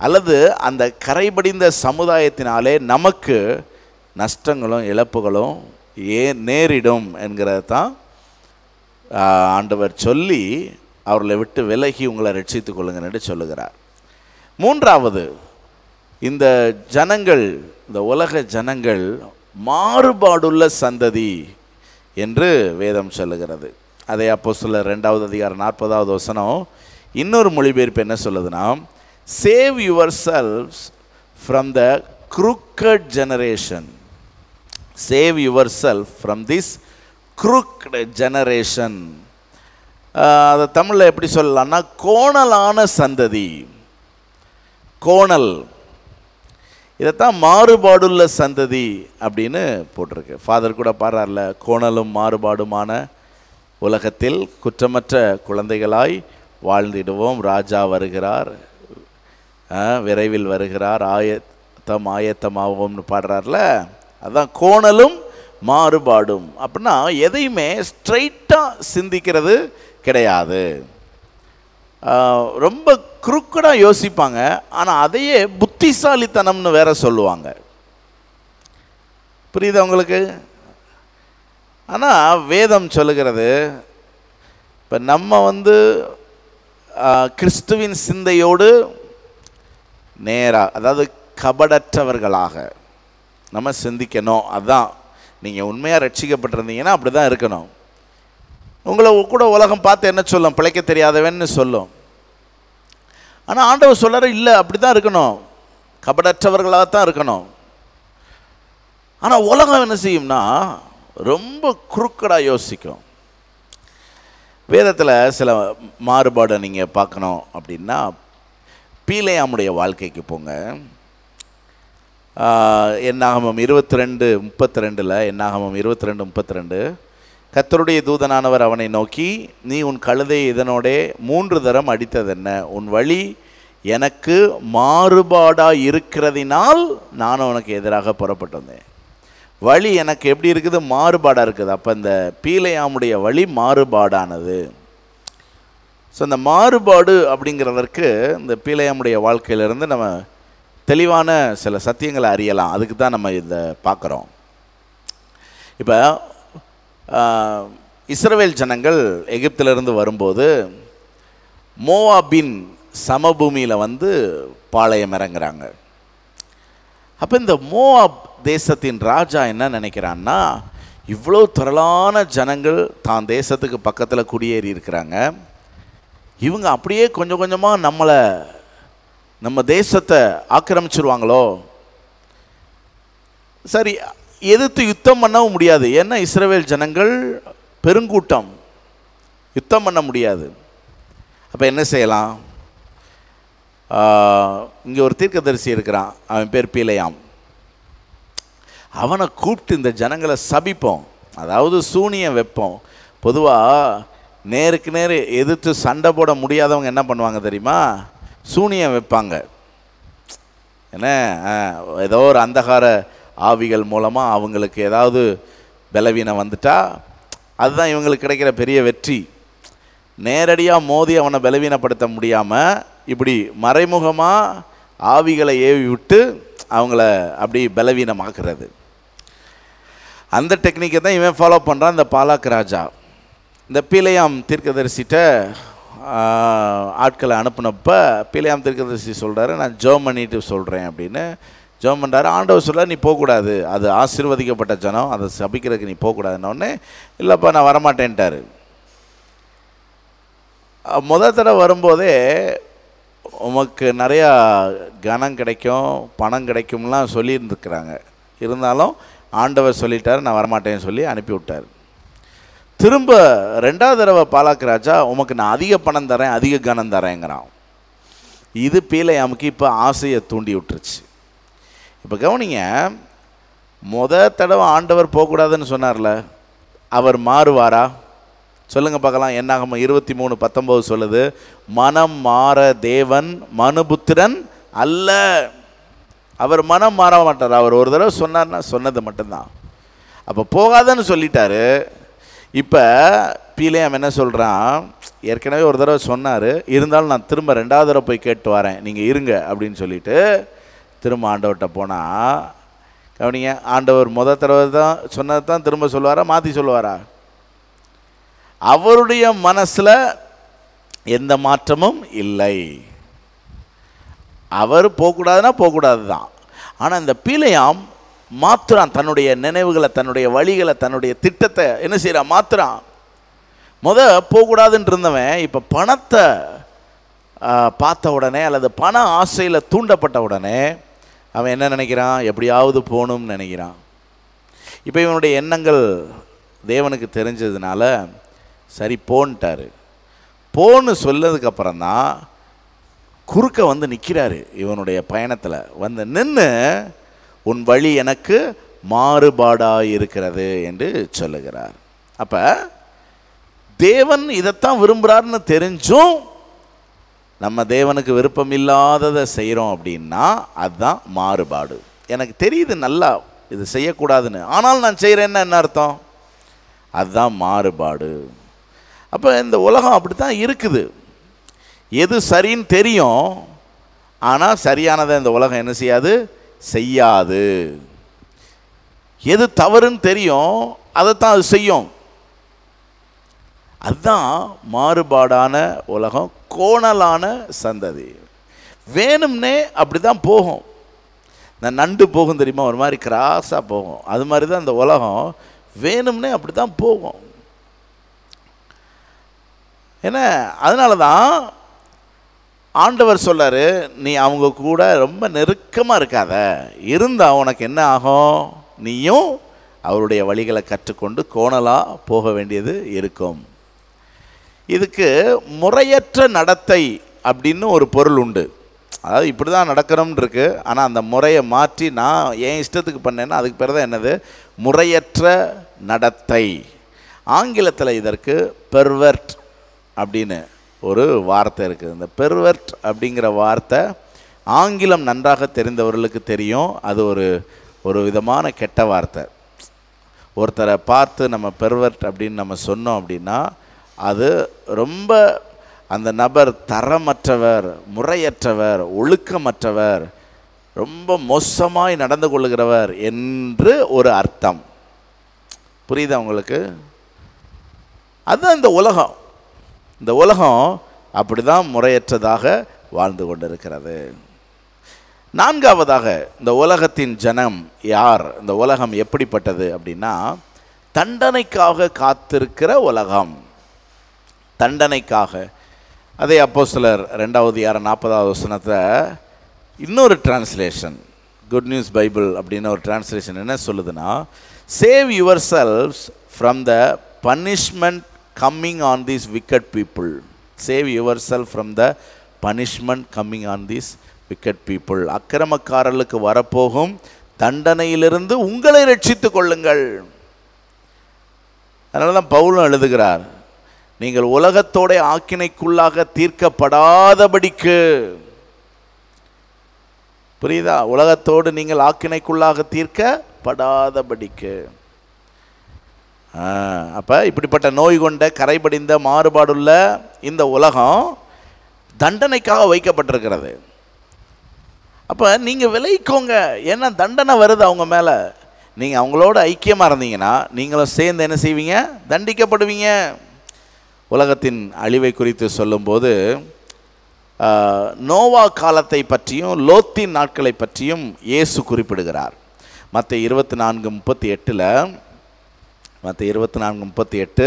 அல்லது அந்த கரைபடிந்த சமுதாயத்தினாலே நமக்கு நஷ்டங்களும் இழப்புகளும் ஏ நேரிடும் என்கிறத தான் ஆண்டவர் சொல்லி அவர்களை விட்டு விலகி உங்களை ரட்சித்து கொள்ளுங்கள் என்று சொல்லுகிறார் மூன்றாவது இந்த ஜனங்கள் இந்த உலக ஜனங்கள் மாறுபாடுள்ள சந்ததி என்று வேதம் சொல்லுகிறது அதை அப்போ சொல்ல ரெண்டாவது அதிகாரம் நாற்பதாவது வசனம் இன்னொரு மொழிபெயர்ப்பு என்ன சொல்லுதுன்னா save your selves from the crooked generation save your self from this crooked generation அதை தமிழில் எப்படி சொல்லலாம்னா கோணலான சந்ததி கோணல் இதைத்தான் மாறுபாடுள்ள சந்ததி அப்படின்னு போட்டிருக்கு ஃபாதர் கூட பாடுறார்ல கோணலும் மாறுபாடுமான உலகத்தில் குற்றமற்ற குழந்தைகளாய் வாழ்ந்திடுவோம் ராஜா வருகிறார் விரைவில் வருகிறார் ஆயத்தம் ஆயத்தமாகவும்னு பாடுறார்ல அதுதான் கோணலும் மாறுபாடும் அப்படின்னா எதையுமே ஸ்ட்ரைட்டாக சிந்திக்கிறது கிடையாது ரொம்ப குறுக்கடாக யோசிப்பாங்க ஆனால் அதையே புத்திசாலித்தனம்னு வேற சொல்லுவாங்க புரியுது உங்களுக்கு ஆனால் வேதம் சொல்லுகிறது இப்போ நம்ம வந்து கிறிஸ்துவின் சிந்தையோடு நேராக அதாவது கபடற்றவர்களாக நம்ம சிந்திக்கணும் அதுதான் நீங்கள் உண்மையாக ரட்சிக்கப்பட்டிருந்தீங்கன்னா அப்படி தான் இருக்கணும் உங்களை கூட உலகம் பார்த்து என்ன சொல்லும் பிழைக்க தெரியாதவன்னு சொல்லும் ஆனால் ஆண்டவர் சொல்கிறார் இல்லை அப்படி தான் இருக்கணும் கபடற்றவர்களாக தான் இருக்கணும் ஆனால் உலகம் என்ன செய்யும்னா ரொம்ப குறுக்கடாக யோசிக்கும் வேதத்தில் சில மாறுபாடை நீங்கள் பார்க்கணும் அப்படின்னா பீலையாமுடைய வாழ்க்கைக்கு போங்க என்னாகமம் இருபத்தி ரெண்டு முப்பத்தி ரெண்டில் என்னாகமம் இருபத்தி ரெண்டு முப்பத்தி ரெண்டு கத்தருடைய தூதனானவர் அவனை நோக்கி நீ உன் கழுதை இதனோடே மூன்று தரம் அடித்ததென்ன உன் வழி எனக்கு மாறுபாடாக இருக்கிறதினால் நான் உனக்கு எதிராக புறப்பட்டு வந்தேன் வழி எனக்கு எப்படி இருக்குது மாறுபாடாக இருக்குது அப்போ இந்த பீலையாமுடைய வழி மாறுபாடானது ஸோ இந்த மாறுபாடு அப்படிங்கிறதற்கு இந்த பீலையாமுடைய வாழ்க்கையிலிருந்து நம்ம தெளிவான சில சத்தியங்களை அறியலாம் அதுக்கு தான் நம்ம இதை பார்க்குறோம் இப்போ இஸ்ரவேல் ஜனங்கள் எகிப்திலிருந்து வரும்போது மோவாபின் சமபூமியில் வந்து பாளையம் இறங்குறாங்க அப்போ இந்த மோவாப் தேசத்தின் ராஜா என்ன நினைக்கிறான்னா இவ்வளோ திரளான ஜனங்கள் தான் தேசத்துக்கு பக்கத்தில் குடியேறி இருக்கிறாங்க இவங்க அப்படியே கொஞ்சம் கொஞ்சமாக நம்மளை நம்ம தேசத்தை ஆக்கிரமிச்சிருவாங்களோ சரி எதிர்த்து யுத்தம் பண்ணவும் முடியாது ஏன்னா இஸ்ரேவேல் ஜனங்கள் பெருங்கூட்டம் யுத்தம் பண்ண முடியாது அப்போ என்ன செய்யலாம் இங்கே ஒரு தீர்க்கதரிசி இருக்கிறான் அவன் பேர் பீலையாம் அவனை கூப்பிட்டு இந்த ஜனங்களை சபிப்போம் அதாவது சூனியம் வைப்போம் பொதுவாக நேருக்கு நேர் எதிர்த்து சண்டை போட முடியாதவங்க என்ன பண்ணுவாங்க தெரியுமா சூனியம் வைப்பாங்க என்ன ஏதோ ஒரு அந்தகார ஆவிகள் மூலமாக அவங்களுக்கு ஏதாவது பலவீனம் வந்துட்டால் அதுதான் இவங்களுக்கு கிடைக்கிற பெரிய வெற்றி நேரடியாக மோதி அவனை பலவீனப்படுத்த முடியாமல் இப்படி மறைமுகமாக ஆவிகளை ஏவி விட்டு அவங்கள அப்படி பலவீனமாக்குறது அந்த டெக்னிக்கை தான் இவன் ஃபாலோ பண்ணுறான் இந்த பாலாக்கு ராஜா இந்த பீலையாம் தீர்க்கதரிசிட்ட ஆட்களை அனுப்புனப்போ பீலையாம் தீர்க்கதரிசி சொல்கிறாரு நான் ஜோ பண்ணிட்டு சொல்கிறேன் அப்படின்னு ஜெபம் பண்ணுறாரு ஆண்டவர் சொல்ல நீ போகக்கூடாது அது ஆசீர்வதிக்கப்பட்ட ஜனம் அதை சபிக்கிறதுக்கு நீ போகக்கூடாதுன்னொடனே இல்லைப்பா நான் வரமாட்டேன்ட்டார் முதல் தடவை வரும்போதே உமக்கு நிறையா கனம் கிடைக்கும் பணம் கிடைக்கும்லாம் சொல்லியிருந்துருக்குறாங்க இருந்தாலும் ஆண்டவர் சொல்லிட்டார் நான் வரமாட்டேன்னு சொல்லி அனுப்பிவிட்டார் திரும்ப ரெண்டாவது தடவை பாலாக்கு உமக்கு நான் அதிக பணம் தரேன் அதிக கனம் தரேங்கிறான் இது பீலை அமுக்கு இப்போ ஆசையை தூண்டி விட்டுருச்சு இப்போ கவனிங்க முத தடவை ஆண்டவர் போகக்கூடாதுன்னு சொன்னார்ல அவர் மாறுவாரா சொல்லுங்கள் பார்க்கலாம் என்னாகும் இருபத்தி மூணு பத்தொம்போது சொல்லுது மனம் மாற தேவன் மனுபுத்திரன் அல்ல அவர் மனம் மாற மாட்டார் அவர் ஒரு தடவை சொன்னார்னா சொன்னது மட்டும்தான் அப்போ போகாதன்னு சொல்லிட்டார் இப்போ பீலேயம் என்ன சொல்கிறான் ஏற்கனவே ஒரு தடவை சொன்னார் இருந்தாலும் நான் திரும்ப ரெண்டாவது தடவை போய் கேட்டு வரேன் நீங்கள் இருங்க அப்படின்னு சொல்லிட்டு திரும்ப ஆண்டவர்கிட்ட போனால் கவனிங்க ஆண்டவர் முத தடவை தான் சொன்னது தான் திரும்ப சொல்லுவாரா மாற்றி சொல்லுவாரா அவருடைய மனசில் எந்த மாற்றமும் இல்லை அவர் போகக்கூடாதுன்னா போகக்கூடாது தான் ஆனால் இந்த பீலையாம் மாத்துறான் தன்னுடைய நினைவுகளை தன்னுடைய வழிகளை தன்னுடைய திட்டத்தை என்ன செய்கிறான் மாத்துறான் முத போகக்கூடாதுன்னு இருந்தவன் இப்போ பணத்தை பார்த்த உடனே அல்லது பண ஆசையில் தூண்டப்பட்ட உடனே அவன் என்ன நினைக்கிறான் எப்படியாவது போகணும்னு நினைக்கிறான் இப்போ இவனுடைய எண்ணங்கள் தேவனுக்கு தெரிஞ்சதுனால சரி போன்ட்டார் போன்னு சொல்லதுக்கப்புறம் தான் குறுக்க வந்து நிற்கிறாரு இவனுடைய பயணத்தில் வந்து நின்று உன் வழி எனக்கு மாறுபாடாக இருக்கிறது என்று சொல்லுகிறார் அப்போ தேவன் இதைத்தான் விரும்புகிறார்னு தெரிஞ்சும் நம்ம தேவனுக்கு விருப்பம் இல்லாததை செய்கிறோம் அப்படின்னா அதுதான் மாறுபாடு எனக்கு தெரியுது நல்லா இது செய்யக்கூடாதுன்னு ஆனால் நான் செய்கிறேன்னா என்ன அர்த்தம் அதுதான் மாறுபாடு அப்போ இந்த உலகம் அப்படி தான் இருக்குது எது சரின்னு தெரியும் ஆனால் சரியானதை இந்த உலகம் என்ன செய்யாது செய்யாது எது தவறுன்னு தெரியும் அதை தான் அது செய்யும் அதுதான் மாறுபாடான உலகம் கோணலான சந்ததி வேணும்னே அப்படி தான் போகும் இந்த நண்டு போகும் தெரியுமா ஒரு மாதிரி கிராஸாக போகும் அது மாதிரி தான் இந்த உலகம் வேணும்னே அப்படி தான் போகும் ஏன்னா அதனால தான் ஆண்டவர் சொல்லார் நீ அவங்க கூட ரொம்ப நெருக்கமாக இருக்காத இருந்தால் உனக்கு என்ன ஆகும் நீயும் அவருடைய வழிகளை கற்றுக்கொண்டு கோணலாக போக வேண்டியது இருக்கும் இதுக்கு முறையற்ற நடத்தை அப்படின்னு ஒரு பொருள் உண்டு அதாவது இப்படி தான் நடக்கிறோம்னு இருக்குது ஆனால் அந்த முறையை மாற்றி நான் ஏன் இஷ்டத்துக்கு பண்ணேன்னா அதுக்கு பேர் தான் என்னது முறையற்ற நடத்தை ஆங்கிலத்தில் இதற்கு பெர்வெர்ட் அப்படின்னு ஒரு வார்த்தை இருக்குது இந்த பெர்வெர்ட் அப்படிங்கிற வார்த்தை ஆங்கிலம் நன்றாக தெரிந்தவர்களுக்கு தெரியும் அது ஒரு ஒரு விதமான கெட்ட வார்த்தை ஒருத்தரை பார்த்து நம்ம பெர்வெர்ட் அப்படின்னு நம்ம சொன்னோம் அப்படின்னா அது ரொம்ப அந்த நபர் தரமற்றவர் முறையற்றவர் ஒழுக்கமற்றவர் ரொம்ப மோசமாய் நடந்து கொள்கிறவர் என்று ஒரு அர்த்தம் புரியுதா உங்களுக்கு அதுதான் இந்த உலகம் இந்த உலகம் அப்படி தான் முறையற்றதாக வாழ்ந்து கொண்டிருக்கிறது நான்காவதாக இந்த உலகத்தின் ஜனம் யார் இந்த உலகம் எப்படிப்பட்டது அப்படின்னா தண்டனைக்காக காத்திருக்கிற உலகம் தண்டனைக்காக அதே அப்போ சிலர் ரெண்டாவது யார நாற்பதாவது வசனத்தை இன்னொரு டிரான்ஸ்லேஷன் குட் நியூஸ் பைபிள் அப்படின்னு ஒரு டிரான்ஸ்லேஷன் என்ன சொல்லுதுன்னா save your selves from the punishment coming on these wicked people save your self from the punishment coming on these wicked people அக்கிரமக்காரர்களுக்கு வரப்போகும் தண்டனையிலிருந்து உங்களை ரட்சித்து கொள்ளுங்கள் அதனால தான் பவுலும் எழுதுகிறார் நீங்கள் உலகத்தோட ஆக்கினைக்குள்ளாக தீர்க்கப்படாதபடிக்கு புரியுதா உலகத்தோடு நீங்கள் ஆக்கினைக்குள்ளாக தீர்க்கப்படாதபடிக்கு அப்போ இப்படிப்பட்ட நோய் கொண்ட கரைபடிந்த மாறுபாடுள்ள இந்த உலகம் தண்டனைக்காக வைக்கப்பட்டிருக்கிறது அப்போ நீங்கள் விளைவிக்கோங்க ஏன்னா தண்டனை வருது அவங்க மேலே நீங்கள் அவங்களோட ஐக்கியமாக இருந்தீங்கன்னா நீங்களும் சேர்ந்து என்ன செய்வீங்க தண்டிக்கப்படுவீங்க உலகத்தின் அழிவை குறித்து சொல்லும்போது நோவா காலத்தை பற்றியும் லோத்தின் நாட்களை பற்றியும் இயேசு குறிப்பிடுகிறார் மற்ற இருபத்தி நான்கு முப்பத்தி எட்டில் மற்ற இருபத்தி நான்கு முப்பத்தி எட்டு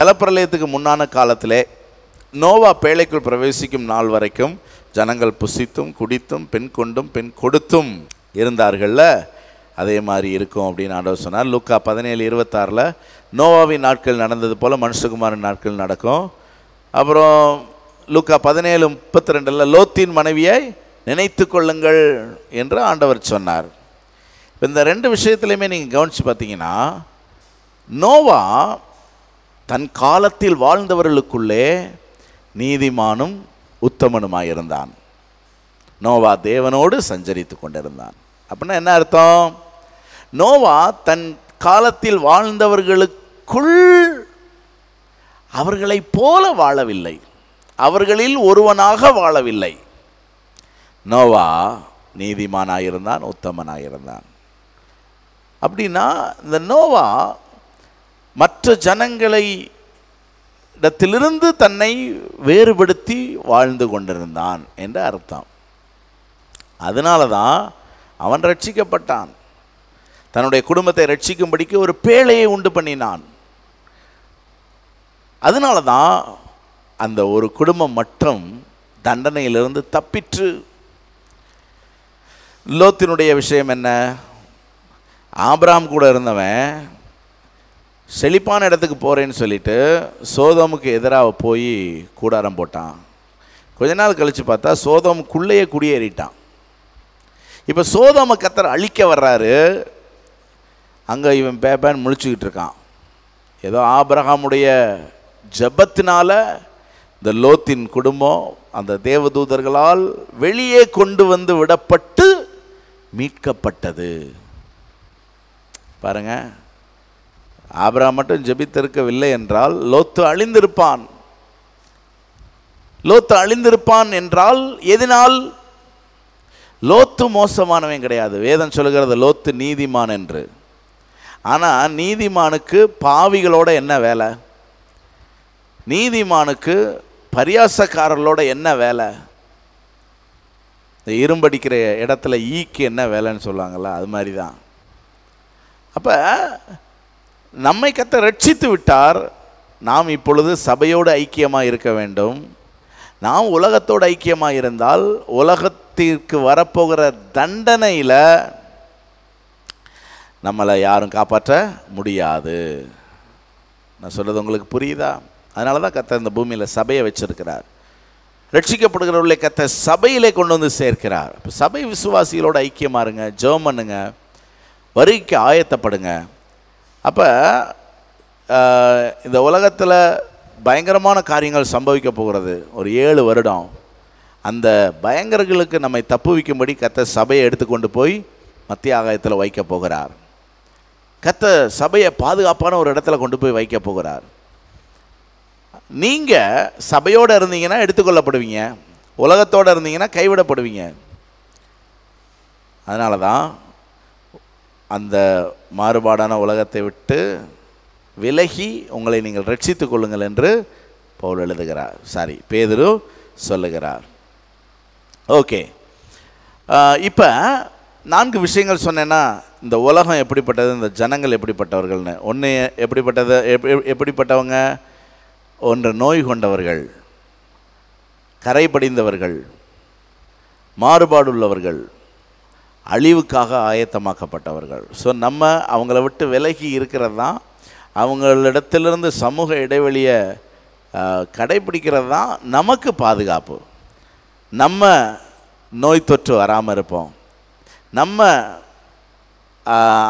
கலப்பிரலயத்துக்கு முன்னான காலத்திலே நோவா பேழைக்குள் பிரவேசிக்கும் நாள் வரைக்கும் ஜனங்கள் புசித்தும் குடித்தும் பெண் கொண்டும் பெண் கொடுத்தும் இருந்தார்கள்ல அதே மாதிரி இருக்கும் அப்படின்னு ஆண்டவர் சொன்னார் லூக்கா பதினேழு இருபத்தாறில் நோவாவின் நாட்கள் நடந்தது போல் மனுஷகுமாரின் நாட்கள் நடக்கும் அப்புறம் லூக்கா பதினேழு முப்பத்தி ரெண்டில் லோத்தின் மனைவியை நினைத்து கொள்ளுங்கள் என்று ஆண்டவர் சொன்னார் இப்போ இந்த ரெண்டு விஷயத்துலையுமே நீங்கள் கவனித்து பார்த்தீங்கன்னா நோவா தன் காலத்தில் வாழ்ந்தவர்களுக்குள்ளே நீதிமானும் உத்தமனுமாக இருந்தான் நோவா தேவனோடு சஞ்சரித்து கொண்டிருந்தான் அப்படின்னா என்ன அர்த்தம் நோவா தன் காலத்தில் வாழ்ந்தவர்களுக்கு அவர்களுக்குள் அவர்களைப் போல வாழவில்லை அவர்களில் ஒருவனாக வாழவில்லை நோவா நீதிமானாயிருந்தான் உத்தமனாயிருந்தான் அப்படின்னா இந்த நோவா மற்ற ஜனங்களை இடத்திலிருந்து தன்னை வேறுபடுத்தி வாழ்ந்து கொண்டிருந்தான் என்று அர்த்தம் அதனால தான் அவன் ரட்சிக்கப்பட்டான் தன்னுடைய குடும்பத்தை ரட்சிக்கும்படிக்கு ஒரு பேழையை உண்டு பண்ணினான் அதனால தான் அந்த ஒரு குடும்பம் மட்டும் தண்டனையிலிருந்து தப்பிற்று லோத்தினுடைய விஷயம் என்ன ஆப்ராம் கூட இருந்தவன் செழிப்பான இடத்துக்கு போகிறேன்னு சொல்லிட்டு சோதமுக்கு எதிராக போய் கூடாரம் போட்டான் கொஞ்ச நாள் கழித்து பார்த்தா சோதமுக்குள்ளேயே குடியேறிட்டான் இப்போ சோதம கத்தர் அழிக்க வர்றாரு அங்கே இவன் பேப்பேன்னு முழிச்சுக்கிட்டு இருக்கான் ஏதோ ஆபிரகாமுடைய ஜபத்தினால இந்த லோத்தின் குடும்பம் அந்த தேவதூதர்களால் வெளியே கொண்டு வந்து விடப்பட்டு மீட்கப்பட்டது பாருங்க ஆபரா மட்டும் ஜபித்திருக்கவில்லை என்றால் லோத்து அழிந்திருப்பான் லோத்து அழிந்திருப்பான் என்றால் எதனால் லோத்து மோசமானவன் கிடையாது வேதம் சொல்கிறது லோத்து நீதிமான் என்று ஆனால் நீதிமானுக்கு பாவிகளோட என்ன வேலை நீதிமானுக்கு பரியாசக்காரர்களோட என்ன வேலை இந்த இரும்படிக்கிற இடத்துல ஈக்கு என்ன வேலைன்னு சொல்லுவாங்கள்ல அது மாதிரி தான் அப்போ நம்மை கத்த ரட்சித்து விட்டார் நாம் இப்பொழுது சபையோடு ஐக்கியமாக இருக்க வேண்டும் நாம் உலகத்தோடு ஐக்கியமாக இருந்தால் உலகத்திற்கு வரப்போகிற தண்டனையில் நம்மளை யாரும் காப்பாற்ற முடியாது நான் சொல்கிறது உங்களுக்கு புரியுதா அதனால தான் கத்தை இந்த பூமியில் சபையை வச்சிருக்கிறார் ரட்சிக்கப்படுகிறவர்களை கத்த சபையிலே கொண்டு வந்து சேர்க்கிறார் இப்போ சபை விசுவாசிகளோட ஐக்கியமாக இருங்க ஜெபம் பண்ணுங்க வரிக்கு ஆயத்தப்படுங்க அப்போ இந்த உலகத்தில் பயங்கரமான காரியங்கள் சம்பவிக்க போகிறது ஒரு ஏழு வருடம் அந்த பயங்கரங்களுக்கு நம்மை தப்புவிக்கும்படி கத்த சபையை எடுத்துக்கொண்டு போய் மத்திய ஆகாயத்தில் வைக்க போகிறார் கத்த சபையை பாதுகாப்பான ஒரு இடத்துல கொண்டு போய் வைக்க போகிறார் நீங்கள் சபையோடு இருந்தீங்கன்னா எடுத்துக்கொள்ளப்படுவீங்க உலகத்தோடு இருந்தீங்கன்னா கைவிடப்படுவீங்க அதனால தான் அந்த மாறுபாடான உலகத்தை விட்டு விலகி உங்களை நீங்கள் ரட்சித்து கொள்ளுங்கள் என்று பவுல் எழுதுகிறார் சாரி பேதுரு சொல்லுகிறார் ஓகே இப்போ நான்கு விஷயங்கள் சொன்னேன்னா இந்த உலகம் எப்படிப்பட்டது இந்த ஜனங்கள் எப்படிப்பட்டவர்கள்னு ஒன்று எப்படிப்பட்டது எப்படிப்பட்டவங்க ஒன்று நோய் கொண்டவர்கள் கரைபடிந்தவர்கள் மாறுபாடுள்ளவர்கள் அழிவுக்காக ஆயத்தமாக்கப்பட்டவர்கள் ஸோ நம்ம அவங்கள விட்டு விலகி இருக்கிறது தான் அவங்களிடத்திலிருந்து சமூக இடைவெளியை கடைபிடிக்கிறது தான் நமக்கு பாதுகாப்பு நம்ம நோய் தொற்று வராமல் இருப்போம் நம்ம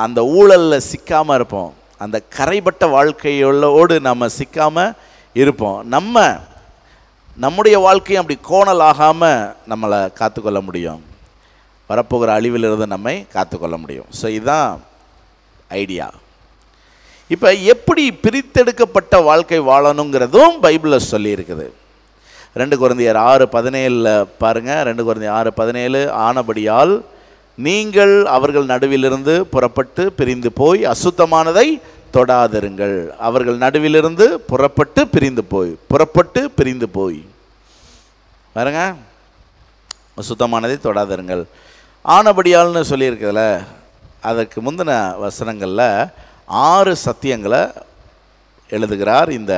அந்த ஊழலில் சிக்காமல் இருப்போம் அந்த கரைபட்ட வாழ்க்கையுள்ளோடு நம்ம சிக்காமல் இருப்போம் நம்ம நம்முடைய வாழ்க்கையும் அப்படி கோணல் ஆகாமல் நம்மளை காத்துக்கொள்ள முடியும் வரப்போகிற அழிவிலிருந்து நம்மை காத்துக்கொள்ள முடியும் ஸோ இதுதான் ஐடியா இப்போ எப்படி பிரித்தெடுக்கப்பட்ட வாழ்க்கை வாழணுங்கிறதும் பைபிளில் சொல்லியிருக்குது ரெண்டு குழந்தையர் ஆறு பதினேழில் பாருங்கள் ரெண்டு குழந்தைய ஆறு பதினேழு ஆனபடியால் நீங்கள் அவர்கள் நடுவிலிருந்து புறப்பட்டு பிரிந்து போய் அசுத்தமானதை தொடாதிருங்கள் அவர்கள் நடுவிலிருந்து புறப்பட்டு பிரிந்து போய் புறப்பட்டு பிரிந்து போய் பாருங்க சுத்தமானதை தொடாதிருங்கள் ஆனபடியால்னு சொல்லியிருக்கிறதுல அதற்கு முந்தின வசனங்களில் ஆறு சத்தியங்களை எழுதுகிறார் இந்த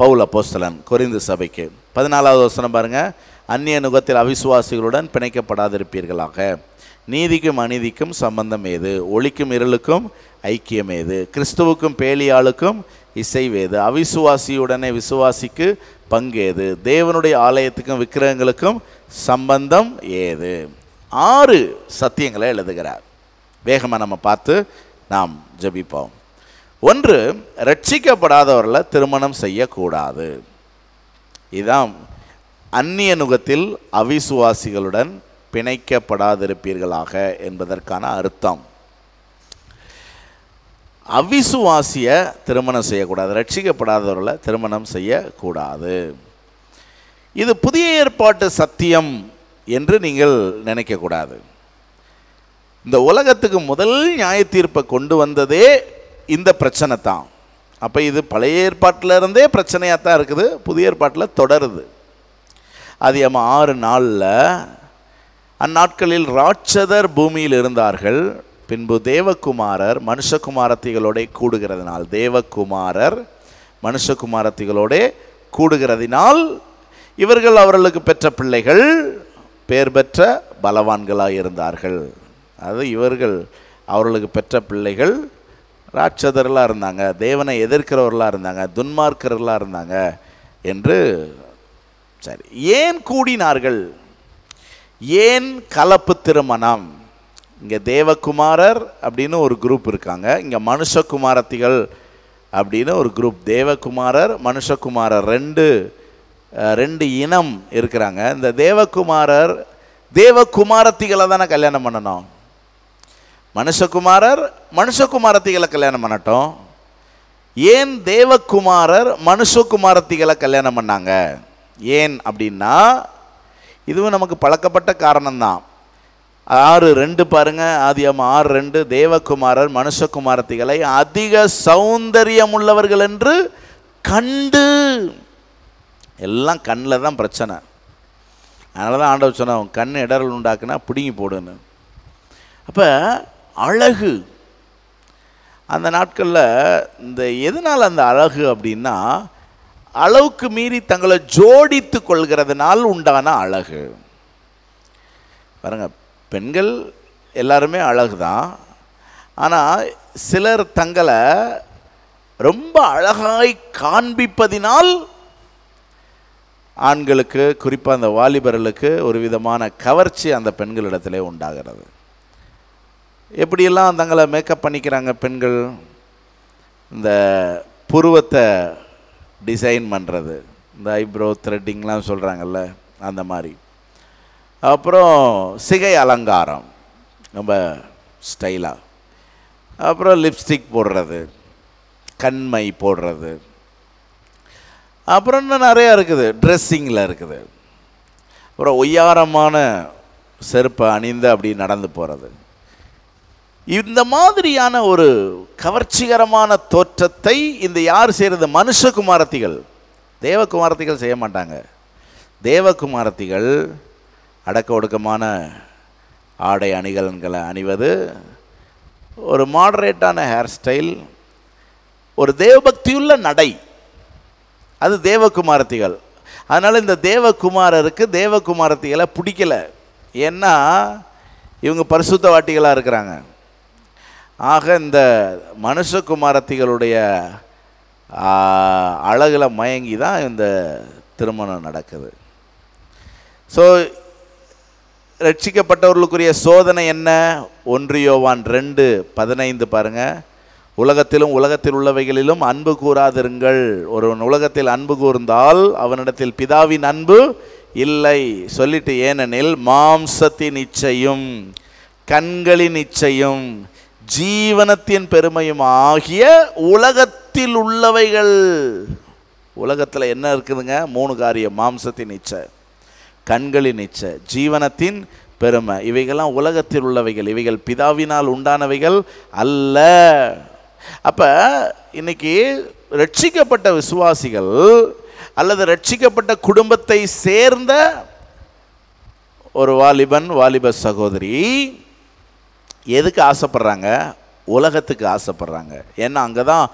பவுல போஸ்தலன் குறைந்து சபைக்கு பதினாலாவது வசனம் பாருங்கள் அந்நிய நுகத்தில் அவிசுவாசிகளுடன் பிணைக்கப்படாதிருப்பீர்களாக நீதிக்கும் அநீதிக்கும் சம்பந்தம் ஏது ஒளிக்கும் இருளுக்கும் ஐக்கியம் ஏது கிறிஸ்துவுக்கும் பேலியாளுக்கும் இசைவேது அவிசுவாசியுடனே விசுவாசிக்கு பங்கேது தேவனுடைய ஆலயத்துக்கும் விக்கிரகங்களுக்கும் சம்பந்தம் ஏது ஆறு சத்தியங்களை எழுதுகிறார் வேகமாக நம்ம பார்த்து நாம் ஜபிப்போம் ஒன்று ரட்சிக்கப்படாதவர்களை திருமணம் செய்யக்கூடாது இதான் அந்நிய நுகத்தில் அவிசுவாசிகளுடன் பிணைக்கப்படாதிருப்பீர்களாக என்பதற்கான அர்த்தம் அவிசுவாசிய திருமணம் செய்யக்கூடாது ரட்சிக்கப்படாதவர்களை திருமணம் செய்யக்கூடாது இது புதிய ஏற்பாட்டு சத்தியம் என்று நீங்கள் நினைக்கக்கூடாது இந்த உலகத்துக்கு முதல் நியாய தீர்ப்பை கொண்டு வந்ததே இந்த பிரச்சனை தான் அப்போ இது பழைய ஏற்பாட்டில் இருந்தே பிரச்சனையாக தான் இருக்குது புதிய ஏற்பாட்டில் தொடருது அது நம்ம ஆறு நாளில் அந்நாட்களில் ராட்சதர் பூமியில் இருந்தார்கள் பின்பு தேவகுமாரர் மனுஷகுமாரத்திகளோட கூடுகிறதுனால் தேவகுமாரர் மனுஷகுமாரத்திகளோட கூடுகிறதினால் இவர்கள் அவர்களுக்கு பெற்ற பிள்ளைகள் பேர் பெற்ற பலவான்களாக இருந்தார்கள் அது இவர்கள் அவர்களுக்கு பெற்ற பிள்ளைகள் ராட்சதர்களாக இருந்தாங்க தேவனை எதிர்க்கிறவர்களாக இருந்தாங்க துன்மார்க்கர்களாக இருந்தாங்க என்று சரி ஏன் கூடினார்கள் ஏன் கலப்பு திருமணம் இங்கே தேவகுமாரர் அப்படின்னு ஒரு குரூப் இருக்காங்க இங்கே மனுஷகுமாரத்திகள் அப்படின்னு ஒரு குரூப் தேவகுமாரர் மனுஷகுமாரர் ரெண்டு ரெண்டு இனம் இருக்கிறாங்க இந்த தேவகுமாரர் தேவகுமாரத்திகளை தானே கல்யாணம் பண்ணணும் மனுஷகுமாரர் மனுஷகுமாரத்திகளை கல்யாணம் பண்ணட்டும் ஏன் தேவகுமாரர் மனுஷகுமாரத்திகளை கல்யாணம் பண்ணாங்க ஏன் அப்படின்னா இதுவும் நமக்கு பழக்கப்பட்ட காரணம்தான் ஆறு ரெண்டு பாருங்க ஆதியம் ஆறு ரெண்டு தேவகுமாரர் மனுஷகுமாரத்திகளை அதிக சௌந்தரியம் உள்ளவர்கள் என்று கண்டு எல்லாம் கண்ணில் தான் பிரச்சனை அதனால தான் ஆண்டவர் சொன்னவன் கண் இடரல் உண்டாக்குனா பிடுங்கி போடுன்னு அப்போ அழகு அந்த நாட்களில் இந்த எதனால் அந்த அழகு அப்படின்னா அளவுக்கு மீறி தங்களை ஜோடித்து கொள்கிறதுனால் உண்டான அழகு பாருங்க பெண்கள் எல்லாருமே அழகு தான் ஆனால் சிலர் தங்களை ரொம்ப அழகாய் காண்பிப்பதினால் ஆண்களுக்கு குறிப்பாக அந்த வாலிபர்களுக்கு ஒரு விதமான கவர்ச்சி அந்த பெண்களிடத்திலே உண்டாகிறது எப்படியெல்லாம் தங்களை மேக்கப் பண்ணிக்கிறாங்க பெண்கள் இந்த புருவத்தை டிசைன் பண்ணுறது இந்த ஐப்ரோ த்ரெட்டிங்லாம் சொல்கிறாங்கல்ல அந்த மாதிரி அப்புறம் சிகை அலங்காரம் ரொம்ப ஸ்டைலாக அப்புறம் லிப்ஸ்டிக் போடுறது கண்மை போடுறது அப்புறம் இன்னும் நிறையா இருக்குது ட்ரெஸ்ஸிங்கில் இருக்குது அப்புறம் ஒய்யாரமான செருப்பை அணிந்து அப்படி நடந்து போகிறது இந்த மாதிரியான ஒரு கவர்ச்சிகரமான தோற்றத்தை இந்த யார் செய்கிறது மனுஷகுமாரத்திகள் தேவகுமாரத்திகள் செய்ய மாட்டாங்க தேவகுமாரத்திகள் அடக்க ஒடுக்கமான ஆடை அணிகலன்களை அணிவது ஒரு மாடரேட்டான ஹேர் ஸ்டைல் ஒரு தேவபக்தியுள்ள நடை அது தேவகுமாரத்திகள் அதனால் இந்த தேவகுமாரருக்கு தேவகுமாரத்திகளை பிடிக்கலை ஏன்னா இவங்க பரிசுத்த வாட்டிகளாக இருக்கிறாங்க ஆக இந்த மனுஷகுமாரத்திகளுடைய அழகில் மயங்கி தான் இந்த திருமணம் நடக்குது ஸோ ரட்சிக்கப்பட்டவர்களுக்குரிய சோதனை என்ன ஒன்றியோவான் ரெண்டு பதினைந்து பாருங்கள் உலகத்திலும் உலகத்தில் உள்ளவைகளிலும் அன்பு கூறாதிருங்கள் ஒருவன் உலகத்தில் அன்பு கூர்ந்தால் அவனிடத்தில் பிதாவின் அன்பு இல்லை சொல்லிட்டு ஏனெனில் மாம்சத்தின் இச்சையும் கண்களின் இச்சையும் ஜீவனத்தின் பெருமையும் ஆகிய உலகத்தில் உள்ளவைகள் உலகத்தில் என்ன இருக்குதுங்க மூணு காரியம் மாம்சத்தின் இச்சை கண்களின் இச்சை ஜீவனத்தின் பெருமை இவைகள்லாம் உலகத்தில் உள்ளவைகள் இவைகள் பிதாவினால் உண்டானவைகள் அல்ல அப்போ இன்னைக்கு ரட்சிக்கப்பட்ட விசுவாசிகள் அல்லது ரட்சிக்கப்பட்ட குடும்பத்தை சேர்ந்த ஒரு வாலிபன் வாலிப சகோதரி எதுக்கு ஆசைப்பட்றாங்க உலகத்துக்கு ஆசைப்பட்றாங்க ஏன்னா அங்கே தான்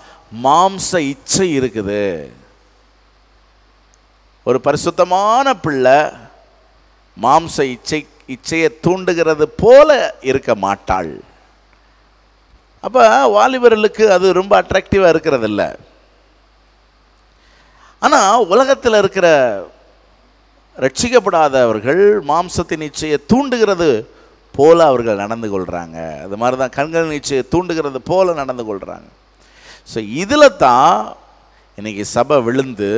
மாம்ச இச்சை இருக்குது ஒரு பரிசுத்தமான பிள்ளை மாம்ச இச்சை இச்சையை தூண்டுகிறது போல இருக்க மாட்டாள் அப்போ வாலிபர்களுக்கு அது ரொம்ப அட்ராக்டிவாக இருக்கிறது இல்லை ஆனால் உலகத்தில் இருக்கிற ரட்சிக்கப்படாதவர்கள் மாம்சத்தின் இச்சையை தூண்டுகிறது போல அவர்கள் நடந்து கொள்கிறாங்க அது மாதிரி தான் கண்கள் நீச்சு தூண்டுகிறது போல நடந்து கொள்கிறாங்க ஸோ இதில் தான் இன்றைக்கி சபை விழுந்து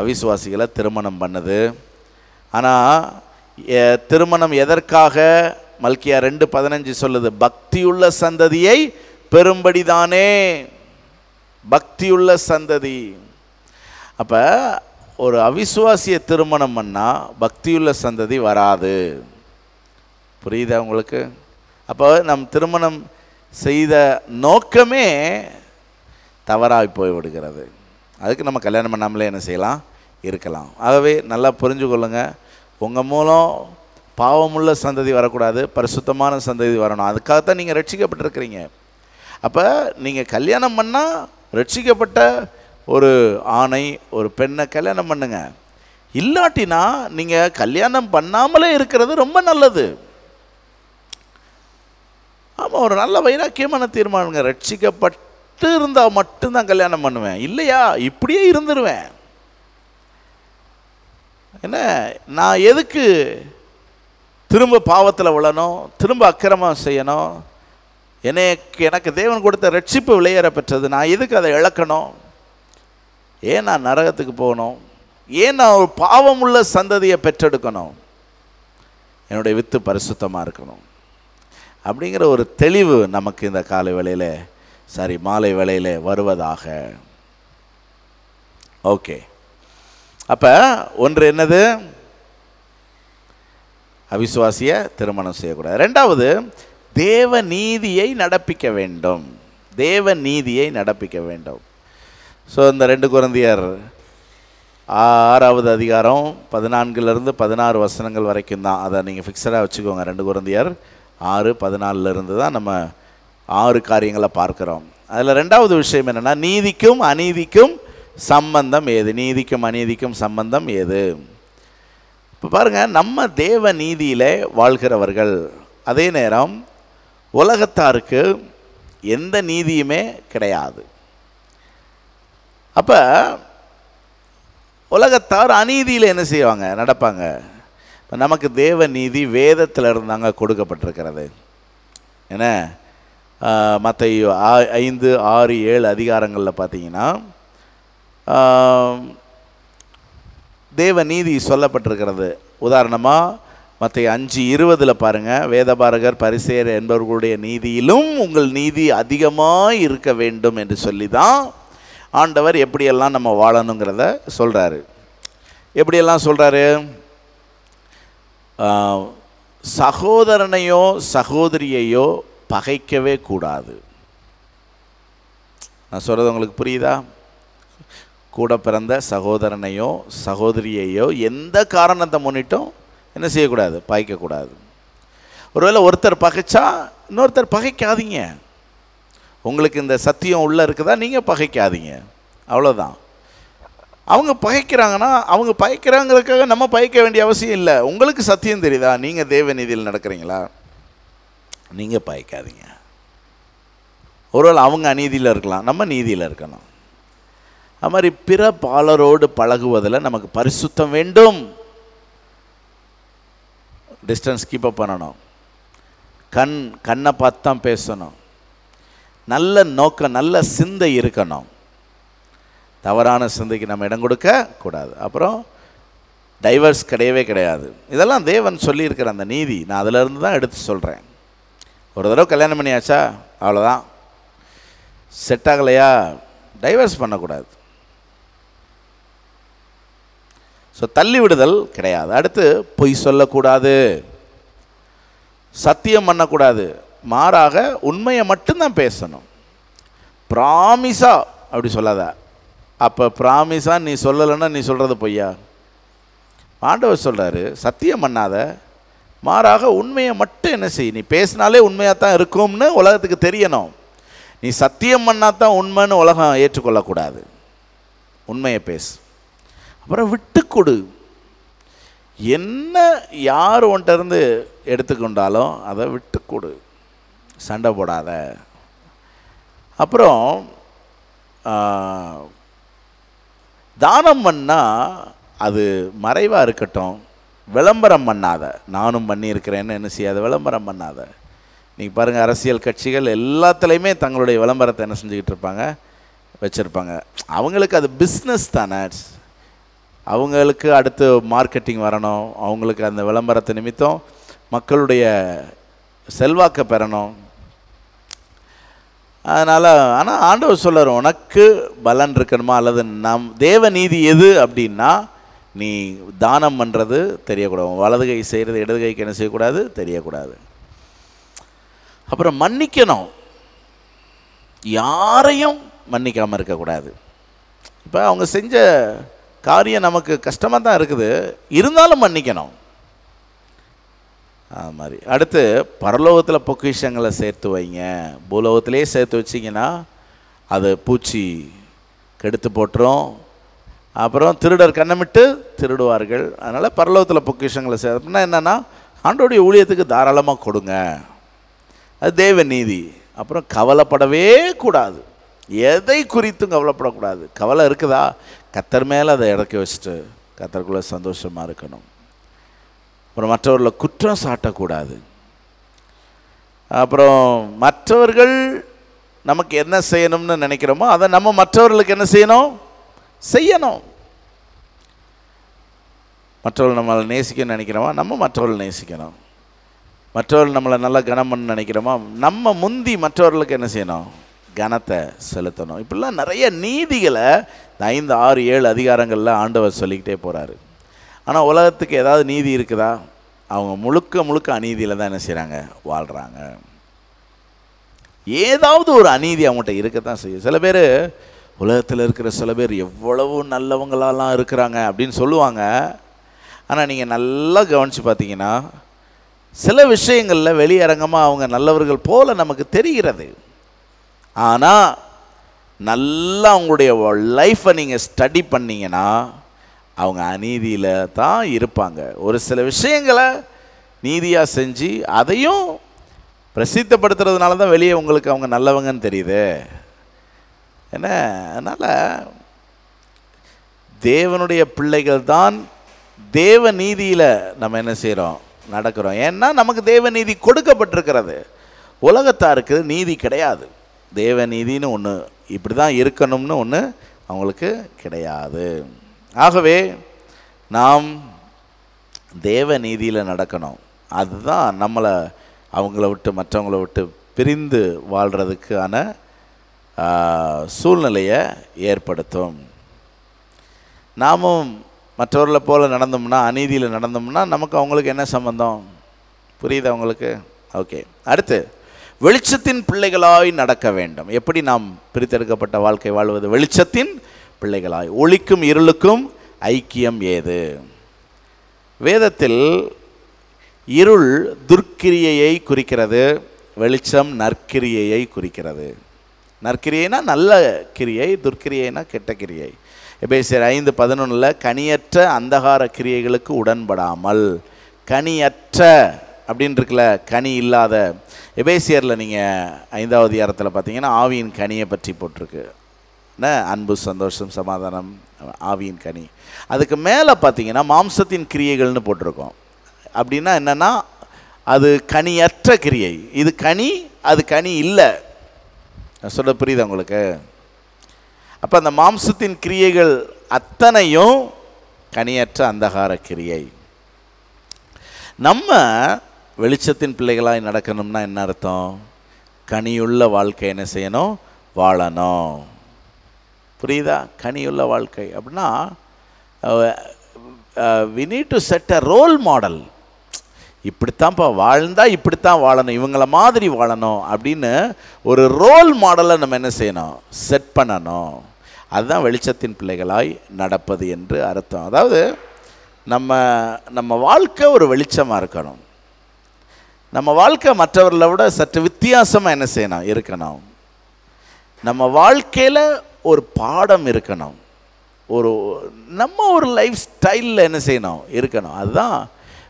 அவிசுவாசிகளை திருமணம் பண்ணுது ஆனால் திருமணம் எதற்காக மல்கியா ரெண்டு பதினஞ்சு சொல்லுது பக்தியுள்ள சந்ததியை பெரும்படிதானே பக்தியுள்ள சந்ததி அப்போ ஒரு அவிசுவாசிய திருமணம் பண்ணால் பக்தியுள்ள சந்ததி வராது புரியுதா உங்களுக்கு அப்போ நம் திருமணம் செய்த நோக்கமே தவறாக போய்விடுகிறது அதுக்கு நம்ம கல்யாணம் பண்ணாமலே என்ன செய்யலாம் இருக்கலாம் ஆகவே நல்லா புரிஞ்சு கொள்ளுங்கள் உங்கள் மூலம் பாவமுள்ள சந்ததி வரக்கூடாது பரிசுத்தமான சந்ததி வரணும் அதுக்காகத்தான் நீங்கள் ரட்சிக்கப்பட்டிருக்கிறீங்க அப்போ நீங்கள் கல்யாணம் பண்ணால் ரட்சிக்கப்பட்ட ஒரு ஆணை ஒரு பெண்ணை கல்யாணம் பண்ணுங்கள் இல்லாட்டினா நீங்கள் கல்யாணம் பண்ணாமலே இருக்கிறது ரொம்ப நல்லது ஆமாம் ஒரு நல்ல வைராக்கியமான தீர்மானங்க ரட்சிக்கப்பட்டு இருந்தால் மட்டும்தான் கல்யாணம் பண்ணுவேன் இல்லையா இப்படியே இருந்துருவேன் என்ன நான் எதுக்கு திரும்ப பாவத்தில் விழணும் திரும்ப அக்கிரமம் செய்யணும் எனக்கு எனக்கு தேவன் கொடுத்த ரட்சிப்பு விளையேற பெற்றது நான் எதுக்கு அதை இழக்கணும் ஏன் நான் நரகத்துக்கு போகணும் ஏன் நான் ஒரு பாவமுள்ள சந்ததியை பெற்றெடுக்கணும் என்னுடைய வித்து பரிசுத்தமாக இருக்கணும் அப்படிங்கிற ஒரு தெளிவு நமக்கு இந்த காலை வேளையில் சாரி மாலை வேளையில் வருவதாக ஓகே அப்போ ஒன்று என்னது அவிசுவாசிய திருமணம் செய்யக்கூடாது ரெண்டாவது தேவ நீதியை நடப்பிக்க வேண்டும் தேவ நீதியை நடப்பிக்க வேண்டும் ஸோ இந்த ரெண்டு குழந்தையர் ஆறாவது அதிகாரம் பதினான்குலேருந்து பதினாறு வசனங்கள் வரைக்கும் தான் அதை நீங்கள் ஃபிக்ஸடாக வச்சுக்கோங்க ரெண்டு குழந்தையர் ஆறு பதினாலிருந்து தான் நம்ம ஆறு காரியங்களை பார்க்குறோம் அதில் ரெண்டாவது விஷயம் என்னென்னா நீதிக்கும் அநீதிக்கும் சம்பந்தம் ஏது நீதிக்கும் அநீதிக்கும் சம்பந்தம் ஏது இப்போ பாருங்கள் நம்ம தேவ நீதியில் வாழ்கிறவர்கள் அதே நேரம் உலகத்தாருக்கு எந்த நீதியுமே கிடையாது அப்போ உலகத்தார் அநீதியில் என்ன செய்வாங்க நடப்பாங்க இப்போ நமக்கு தேவ நீதி வேதத்தில் இருந்தாங்க கொடுக்கப்பட்டிருக்கிறது என்ன மற்ற ஐந்து ஆறு ஏழு அதிகாரங்களில் பார்த்தீங்கன்னா தேவ நீதி சொல்லப்பட்டிருக்கிறது உதாரணமாக மற்ற அஞ்சு இருபதில் பாருங்கள் வேதபாரகர் பரிசேர் என்பவர்களுடைய நீதியிலும் உங்கள் நீதி அதிகமாக இருக்க வேண்டும் என்று சொல்லி தான் ஆண்டவர் எப்படியெல்லாம் நம்ம வாழணுங்கிறத சொல்கிறாரு எப்படியெல்லாம் சொல்கிறாரு சகோதரனையோ சகோதரியையோ பகைக்கவே கூடாது நான் சொல்கிறது உங்களுக்கு புரியுதா கூட பிறந்த சகோதரனையோ சகோதரியையோ எந்த காரணத்தை முன்னிட்டும் என்ன செய்யக்கூடாது பகைக்கக்கூடாது ஒருவேளை ஒருத்தர் பகைச்சா இன்னொருத்தர் பகைக்காதீங்க உங்களுக்கு இந்த சத்தியம் உள்ளே இருக்குதா நீங்கள் பகைக்காதீங்க அவ்வளோதான் அவங்க பயக்கிறாங்கன்னா அவங்க பயக்கிறாங்கிறதுக்காக நம்ம பயக்க வேண்டிய அவசியம் இல்லை உங்களுக்கு சத்தியம் தெரியுதா நீங்கள் தேவநீதியில் நடக்கிறீங்களா நீங்கள் பயக்காதீங்க ஒருவேளை அவங்க அநீதியில் இருக்கலாம் நம்ம நீதியில் இருக்கணும் அது மாதிரி பிற பாலரோடு பழகுவதில் நமக்கு பரிசுத்தம் வேண்டும் டிஸ்டன்ஸ் கீப்பப் பண்ணணும் கண் கண்ணை பார்த்து தான் பேசணும் நல்ல நோக்கம் நல்ல சிந்தை இருக்கணும் தவறான சிந்தைக்கு நம்ம இடம் கொடுக்க கூடாது அப்புறம் டைவர்ஸ் கிடையவே கிடையாது இதெல்லாம் தேவன் சொல்லியிருக்கிற அந்த நீதி நான் அதிலிருந்து தான் எடுத்து சொல்கிறேன் ஒரு தடவை கல்யாணம் பண்ணியாச்சா அவ்வளோதான் செட் ஆகலையா டைவர்ஸ் பண்ணக்கூடாது ஸோ தள்ளி விடுதல் கிடையாது அடுத்து பொய் சொல்லக்கூடாது சத்தியம் பண்ணக்கூடாது மாறாக உண்மையை மட்டும்தான் பேசணும் ப்ராமிஸாக அப்படி சொல்லாத அப்போ ப்ராமிஸாக நீ சொல்லலைன்னா நீ சொல்கிறது பொய்யா ஆண்டவர் சொல்கிறாரு சத்தியம் பண்ணாத மாறாக உண்மையை மட்டும் என்ன செய் நீ பேசினாலே உண்மையாக தான் இருக்கும்னு உலகத்துக்கு தெரியணும் நீ சத்தியம் பண்ணால் தான் உண்மைன்னு உலகம் ஏற்றுக்கொள்ளக்கூடாது உண்மையை பேசு அப்புறம் விட்டு கொடு என்ன யார் ஒன்றிருந்து எடுத்துக்கொண்டாலும் அதை விட்டு கொடு சண்டை போடாத அப்புறம் தானம் பண்ணால் அது மறைவாக இருக்கட்டும் விளம்பரம் பண்ணாத நானும் பண்ணியிருக்கிறேன்னு என்ன செய்யாத விளம்பரம் பண்ணாத நீங்கள் பாருங்கள் அரசியல் கட்சிகள் எல்லாத்துலேயுமே தங்களுடைய விளம்பரத்தை என்ன செஞ்சுக்கிட்டு இருப்பாங்க வச்சுருப்பாங்க அவங்களுக்கு அது பிஸ்னஸ் தானே அவங்களுக்கு அடுத்து மார்க்கெட்டிங் வரணும் அவங்களுக்கு அந்த விளம்பரத்தை நிமித்தம் மக்களுடைய செல்வாக்கை பெறணும் அதனால் ஆனால் ஆண்டவர் சொல்கிறார் உனக்கு பலன் இருக்கணுமா அல்லது நம் தேவ நீதி எது அப்படின்னா நீ தானம் பண்ணுறது தெரியக்கூடாது வலது கை செய்கிறது இடது கைக்கு என்ன செய்யக்கூடாது தெரியக்கூடாது அப்புறம் மன்னிக்கணும் யாரையும் மன்னிக்காமல் இருக்கக்கூடாது இப்போ அவங்க செஞ்ச காரியம் நமக்கு கஷ்டமாக தான் இருக்குது இருந்தாலும் மன்னிக்கணும் அது மாதிரி அடுத்து பரலோகத்தில் பொக்கிஷங்களை சேர்த்து வைங்க பூலோகத்திலே சேர்த்து வச்சிங்கன்னா அது பூச்சி கெடுத்து போட்டுரும் அப்புறம் திருடர் கண்ணமிட்டு திருடுவார்கள் அதனால் பரலோகத்தில் பொக்கிஷங்களை சேர்த்துனா என்னென்னா ஆண்டோடைய ஊழியத்துக்கு தாராளமாக கொடுங்க அது தேவ நீதி அப்புறம் கவலைப்படவே கூடாது எதை குறித்தும் கவலைப்படக்கூடாது கவலை இருக்குதா கத்தர் மேலே அதை இறக்கி வச்சுட்டு கத்தருக்குள்ளே சந்தோஷமாக இருக்கணும் அப்புறம் மற்றவர்களை குற்றம் சாட்டக்கூடாது அப்புறம் மற்றவர்கள் நமக்கு என்ன செய்யணும்னு நினைக்கிறோமோ அதை நம்ம மற்றவர்களுக்கு என்ன செய்யணும் செய்யணும் மற்றவர்கள் நம்மளை நேசிக்கணும்னு நினைக்கிறோமா நம்ம மற்றவர்கள் நேசிக்கணும் மற்றவர்கள் நம்மளை நல்லா கனம் நினைக்கிறோமா நம்ம முந்தி மற்றவர்களுக்கு என்ன செய்யணும் கனத்தை செலுத்தணும் இப்படிலாம் நிறைய நீதிகளை ஐந்து ஆறு ஏழு அதிகாரங்களில் ஆண்டவர் சொல்லிக்கிட்டே போகிறாரு ஆனால் உலகத்துக்கு ஏதாவது நீதி இருக்குதா அவங்க முழுக்க முழுக்க அநீதியில் தான் என்ன செய்கிறாங்க வாழ்கிறாங்க ஏதாவது ஒரு அநீதி அவங்ககிட்ட இருக்க தான் செய்யும் சில பேர் உலகத்தில் இருக்கிற சில பேர் எவ்வளவு நல்லவங்களாலாம் இருக்கிறாங்க அப்படின்னு சொல்லுவாங்க ஆனால் நீங்கள் நல்லா கவனித்து பார்த்தீங்கன்னா சில விஷயங்களில் வெளியரங்கமாக அவங்க நல்லவர்கள் போல் நமக்கு தெரிகிறது ஆனால் நல்லா அவங்களுடைய லைஃப்பை நீங்கள் ஸ்டடி பண்ணிங்கன்னா அவங்க அநீதியில் தான் இருப்பாங்க ஒரு சில விஷயங்களை நீதியாக செஞ்சு அதையும் பிரசித்தப்படுத்துறதுனால தான் வெளியே உங்களுக்கு அவங்க நல்லவங்கன்னு தெரியுது என்ன அதனால் தேவனுடைய பிள்ளைகள் தான் தேவ நீதியில் நம்ம என்ன செய்கிறோம் நடக்கிறோம் ஏன்னா நமக்கு தேவ நீதி கொடுக்கப்பட்டிருக்கிறது உலகத்தாருக்கு நீதி கிடையாது தேவ ஒன்று இப்படி தான் இருக்கணும்னு ஒன்று அவங்களுக்கு கிடையாது ஆகவே நாம் தேவ நீதியில் நடக்கணும் அதுதான் நம்மளை அவங்கள விட்டு மற்றவங்கள விட்டு பிரிந்து வாழ்கிறதுக்கான சூழ்நிலையை ஏற்படுத்தும் நாமும் மற்றவர்களை போல் நடந்தோம்னா அநீதியில் நடந்தோம்னா நமக்கு அவங்களுக்கு என்ன சம்மந்தம் புரியுது அவங்களுக்கு ஓகே அடுத்து வெளிச்சத்தின் பிள்ளைகளாய் நடக்க வேண்டும் எப்படி நாம் பிரித்தெடுக்கப்பட்ட வாழ்க்கை வாழ்வது வெளிச்சத்தின் பிள்ளைகளாய் ஒளிக்கும் இருளுக்கும் ஐக்கியம் ஏது வேதத்தில் இருள் துர்க்கிரியையை குறிக்கிறது வெளிச்சம் நற்கிரியையை குறிக்கிறது நற்கிரியைனா நல்ல கிரியை துர்க்கிரியைனா கெட்ட கிரியை எபேசியர் ஐந்து பதினொன்றில் கனியற்ற அந்தகார கிரியைகளுக்கு உடன்படாமல் கனியற்ற அப்படின்னு இருக்குல்ல கனி இல்லாத எபேசியரில் நீங்கள் ஐந்தாவது இடத்துல பார்த்தீங்கன்னா ஆவியின் கனியை பற்றி போட்டிருக்கு அன்பு சந்தோஷம் சமாதானம் ஆவியின் கனி அதுக்கு மேலே பார்த்தீங்கன்னா மாம்சத்தின் கிரியைகள்னு போட்டிருக்கோம் அப்படின்னா என்னென்னா அது கனியற்ற கிரியை இது கனி அது கனி இல்லை சொல்ல புரியுது உங்களுக்கு அப்போ அந்த மாம்சத்தின் கிரியைகள் அத்தனையும் கனியற்ற அந்தகார கிரியை நம்ம வெளிச்சத்தின் பிள்ளைகளாக நடக்கணும்னா என்ன அர்த்தம் கனியுள்ள வாழ்க்கை என்ன செய்யணும் வாழணும் புரியுதா கனியுள்ள வாழ்க்கை அப்படின்னா we need to set a role model இப்படித்தான்ப்பா வாழ்ந்தால் இப்படித்தான் வாழணும் இவங்கள மாதிரி வாழணும் அப்படின்னு ஒரு ரோல் மாடலை நம்ம என்ன செய்யணும் செட் பண்ணணும் அதுதான் வெளிச்சத்தின் பிள்ளைகளாய் நடப்பது என்று அர்த்தம் அதாவது நம்ம நம்ம வாழ்க்கை ஒரு வெளிச்சமாக இருக்கணும் நம்ம வாழ்க்கை மற்றவர்களை விட சற்று வித்தியாசமாக என்ன செய்யணும் இருக்கணும் நம்ம வாழ்க்கையில் ஒரு பாடம் இருக்கணும் ஒரு நம்ம ஒரு லைஃப் ஸ்டைலில் என்ன செய்யணும் இருக்கணும் அதுதான்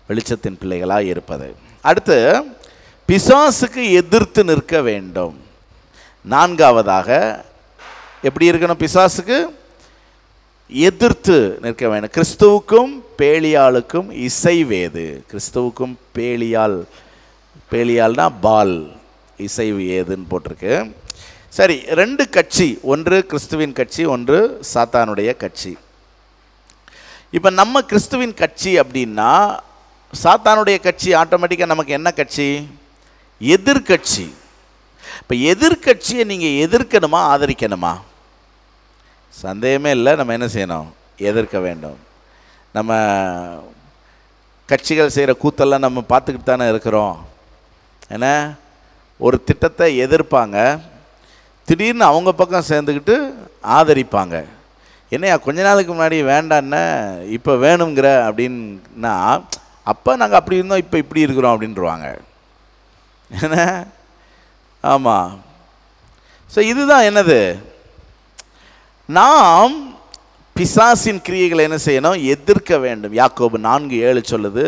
வெளிச்சத்தின் பிள்ளைகளாக இருப்பது அடுத்து பிசாசுக்கு எதிர்த்து நிற்க வேண்டும் நான்காவதாக எப்படி இருக்கணும் பிசாசுக்கு எதிர்த்து நிற்க வேண்டும் கிறிஸ்துவுக்கும் பேலியாளுக்கும் இசைவேது கிறிஸ்துவுக்கும் பேலியால் பேலியால்னா பால் இசைவு ஏதுன்னு போட்டிருக்கு சரி ரெண்டு கட்சி ஒன்று கிறிஸ்துவின் கட்சி ஒன்று சாத்தானுடைய கட்சி இப்போ நம்ம கிறிஸ்துவின் கட்சி அப்படின்னா சாத்தானுடைய கட்சி ஆட்டோமேட்டிக்காக நமக்கு என்ன கட்சி எதிர்கட்சி இப்போ எதிர்கட்சியை நீங்கள் எதிர்க்கணுமா ஆதரிக்கணுமா சந்தேகமே இல்லை நம்ம என்ன செய்யணும் எதிர்க்க வேண்டும் நம்ம கட்சிகள் செய்கிற கூத்தெல்லாம் நம்ம பார்த்துக்கிட்டு தானே இருக்கிறோம் ஏன்னா ஒரு திட்டத்தை எதிர்ப்பாங்க திடீர்னு அவங்க பக்கம் சேர்ந்துக்கிட்டு ஆதரிப்பாங்க என்னையா கொஞ்ச நாளுக்கு முன்னாடி வேண்டான்னு இப்போ வேணுங்கிற அப்படின்னா அப்போ நாங்கள் அப்படி இருந்தோம் இப்போ இப்படி இருக்கிறோம் அப்படின்றவாங்க என்ன ஆமாம் ஸோ இதுதான் என்னது நாம் பிசாசின் கிரியைகளை என்ன செய்யணும் எதிர்க்க வேண்டும் யாக்கோபு நான்கு ஏழு சொல்லுது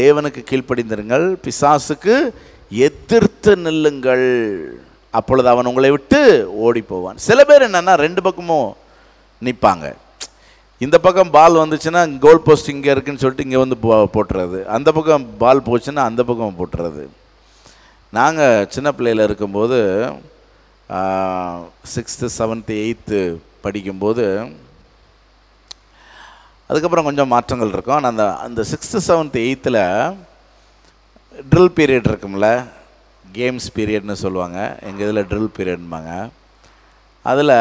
தேவனுக்கு கீழ்ப்படிந்திருங்கள் பிசாசுக்கு எதிர்த்து நில்லுங்கள் அப்பொழுது அவன் உங்களை விட்டு ஓடி போவான் சில பேர் என்னென்னா ரெண்டு பக்கமும் நிற்பாங்க இந்த பக்கம் பால் வந்துச்சுன்னா கோல் போஸ்ட் இங்கே இருக்குன்னு சொல்லிட்டு இங்கே வந்து போட்டுறது அந்த பக்கம் பால் போச்சுன்னா அந்த பக்கம் போட்டுறது நாங்கள் சின்ன பிள்ளையில் இருக்கும்போது சிக்ஸ்த்து செவன்த்து எயித்து படிக்கும்போது அதுக்கப்புறம் கொஞ்சம் மாற்றங்கள் இருக்கும் ஆனால் அந்த அந்த சிக்ஸ்த்து செவன்த்து எயித்தில் ட்ரில் பீரியட் இருக்கும்ல கேம்ஸ் பீரியட்னு சொல்லுவாங்க எங்கள் இதில் ட்ரில் பீரியட்ம்பாங்க அதில்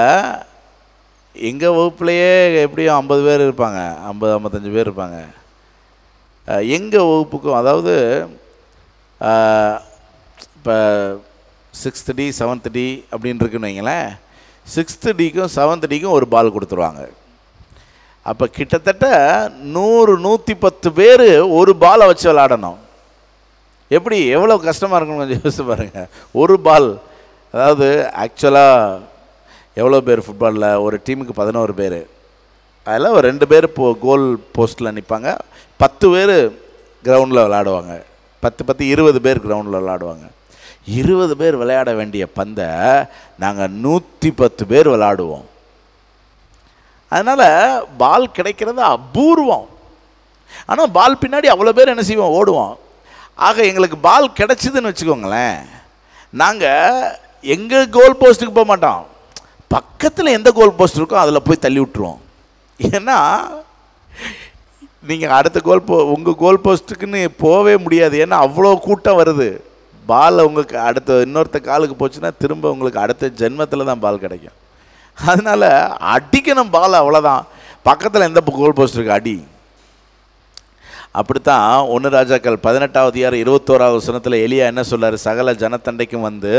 எங்கள் வகுப்புலேயே எப்படியும் ஐம்பது பேர் இருப்பாங்க ஐம்பது ஐம்பத்தஞ்சு பேர் இருப்பாங்க எங்கள் வகுப்புக்கும் அதாவது இப்போ சிக்ஸ்த் டி செவன்த் டி அப்படின்னு இருக்குன்னு வைங்களேன் சிக்ஸ்த்து டிக்கும் செவன்த் டிக்கும் ஒரு பால் கொடுத்துருவாங்க அப்போ கிட்டத்தட்ட நூறு நூற்றி பத்து பேர் ஒரு பாலை வச்சு விளாடணும் எப்படி எவ்வளோ கஷ்டமாக இருக்கணும் கொஞ்சம் யோசிச்சு பாருங்கள் ஒரு பால் அதாவது ஆக்சுவலாக எவ்வளோ பேர் ஃபுட்பாலில் ஒரு டீமுக்கு பதினோரு பேர் அதில் ஒரு ரெண்டு பேர் போ கோல் போஸ்ட்டில் நிற்பாங்க பத்து பேர் கிரவுண்டில் விளாடுவாங்க பத்து பத்து இருபது பேர் கிரவுண்டில் விளாடுவாங்க இருபது பேர் விளையாட வேண்டிய பந்தை நாங்கள் நூற்றி பத்து பேர் விளாடுவோம் அதனால் பால் கிடைக்கிறது அபூர்வம் ஆனால் பால் பின்னாடி அவ்வளோ பேர் என்ன செய்வோம் ஓடுவோம் ஆக எங்களுக்கு பால் கிடச்சிதுன்னு வச்சுக்கோங்களேன் நாங்கள் எங்கள் கோல் போஸ்ட்டுக்கு போக மாட்டோம் பக்கத்தில் எந்த கோல் போஸ்ட் இருக்கோ அதில் போய் தள்ளி விட்டுருவோம் ஏன்னா நீங்கள் அடுத்த கோல் போ உங்கள் கோல் போஸ்ட்டுக்குன்னு போகவே முடியாது ஏன்னா அவ்வளோ கூட்டம் வருது பால் உங்களுக்கு அடுத்த இன்னொருத்த காலுக்கு போச்சுன்னா திரும்ப உங்களுக்கு அடுத்த ஜென்மத்தில் தான் பால் கிடைக்கும் அதனால் அடிக்கணும் பால் அவ்வளோதான் பக்கத்தில் எந்த கோல் போஸ்ட் இருக்குது அடி அப்படித்தான் ஒன்று ராஜாக்கள் பதினெட்டாவது யார் இருபத்தோராவது சனத்தில் எளியா என்ன சொல்கிறார் சகல ஜனத்தண்டைக்கும் வந்து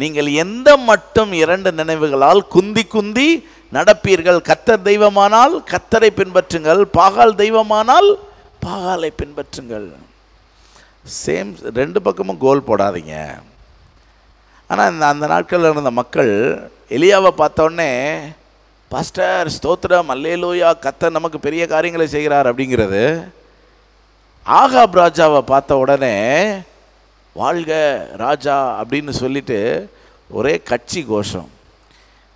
நீங்கள் எந்த மட்டும் இரண்டு நினைவுகளால் குந்தி குந்தி நடப்பீர்கள் கத்தர் தெய்வமானால் கத்தரை பின்பற்றுங்கள் பாகால் தெய்வமானால் பாகாலை பின்பற்றுங்கள் சேம் ரெண்டு பக்கமும் கோல் போடாதீங்க ஆனால் இந்த அந்த நாட்களில் இருந்த மக்கள் எளியாவை பார்த்தோடனே பாஸ்டர் ஸ்தோத்திரம் அல்லேலூயா கத்தர் நமக்கு பெரிய காரியங்களை செய்கிறார் அப்படிங்கிறது ஆகாப் ராஜாவை பார்த்த உடனே வாழ்க ராஜா அப்படின்னு சொல்லிட்டு ஒரே கட்சி கோஷம்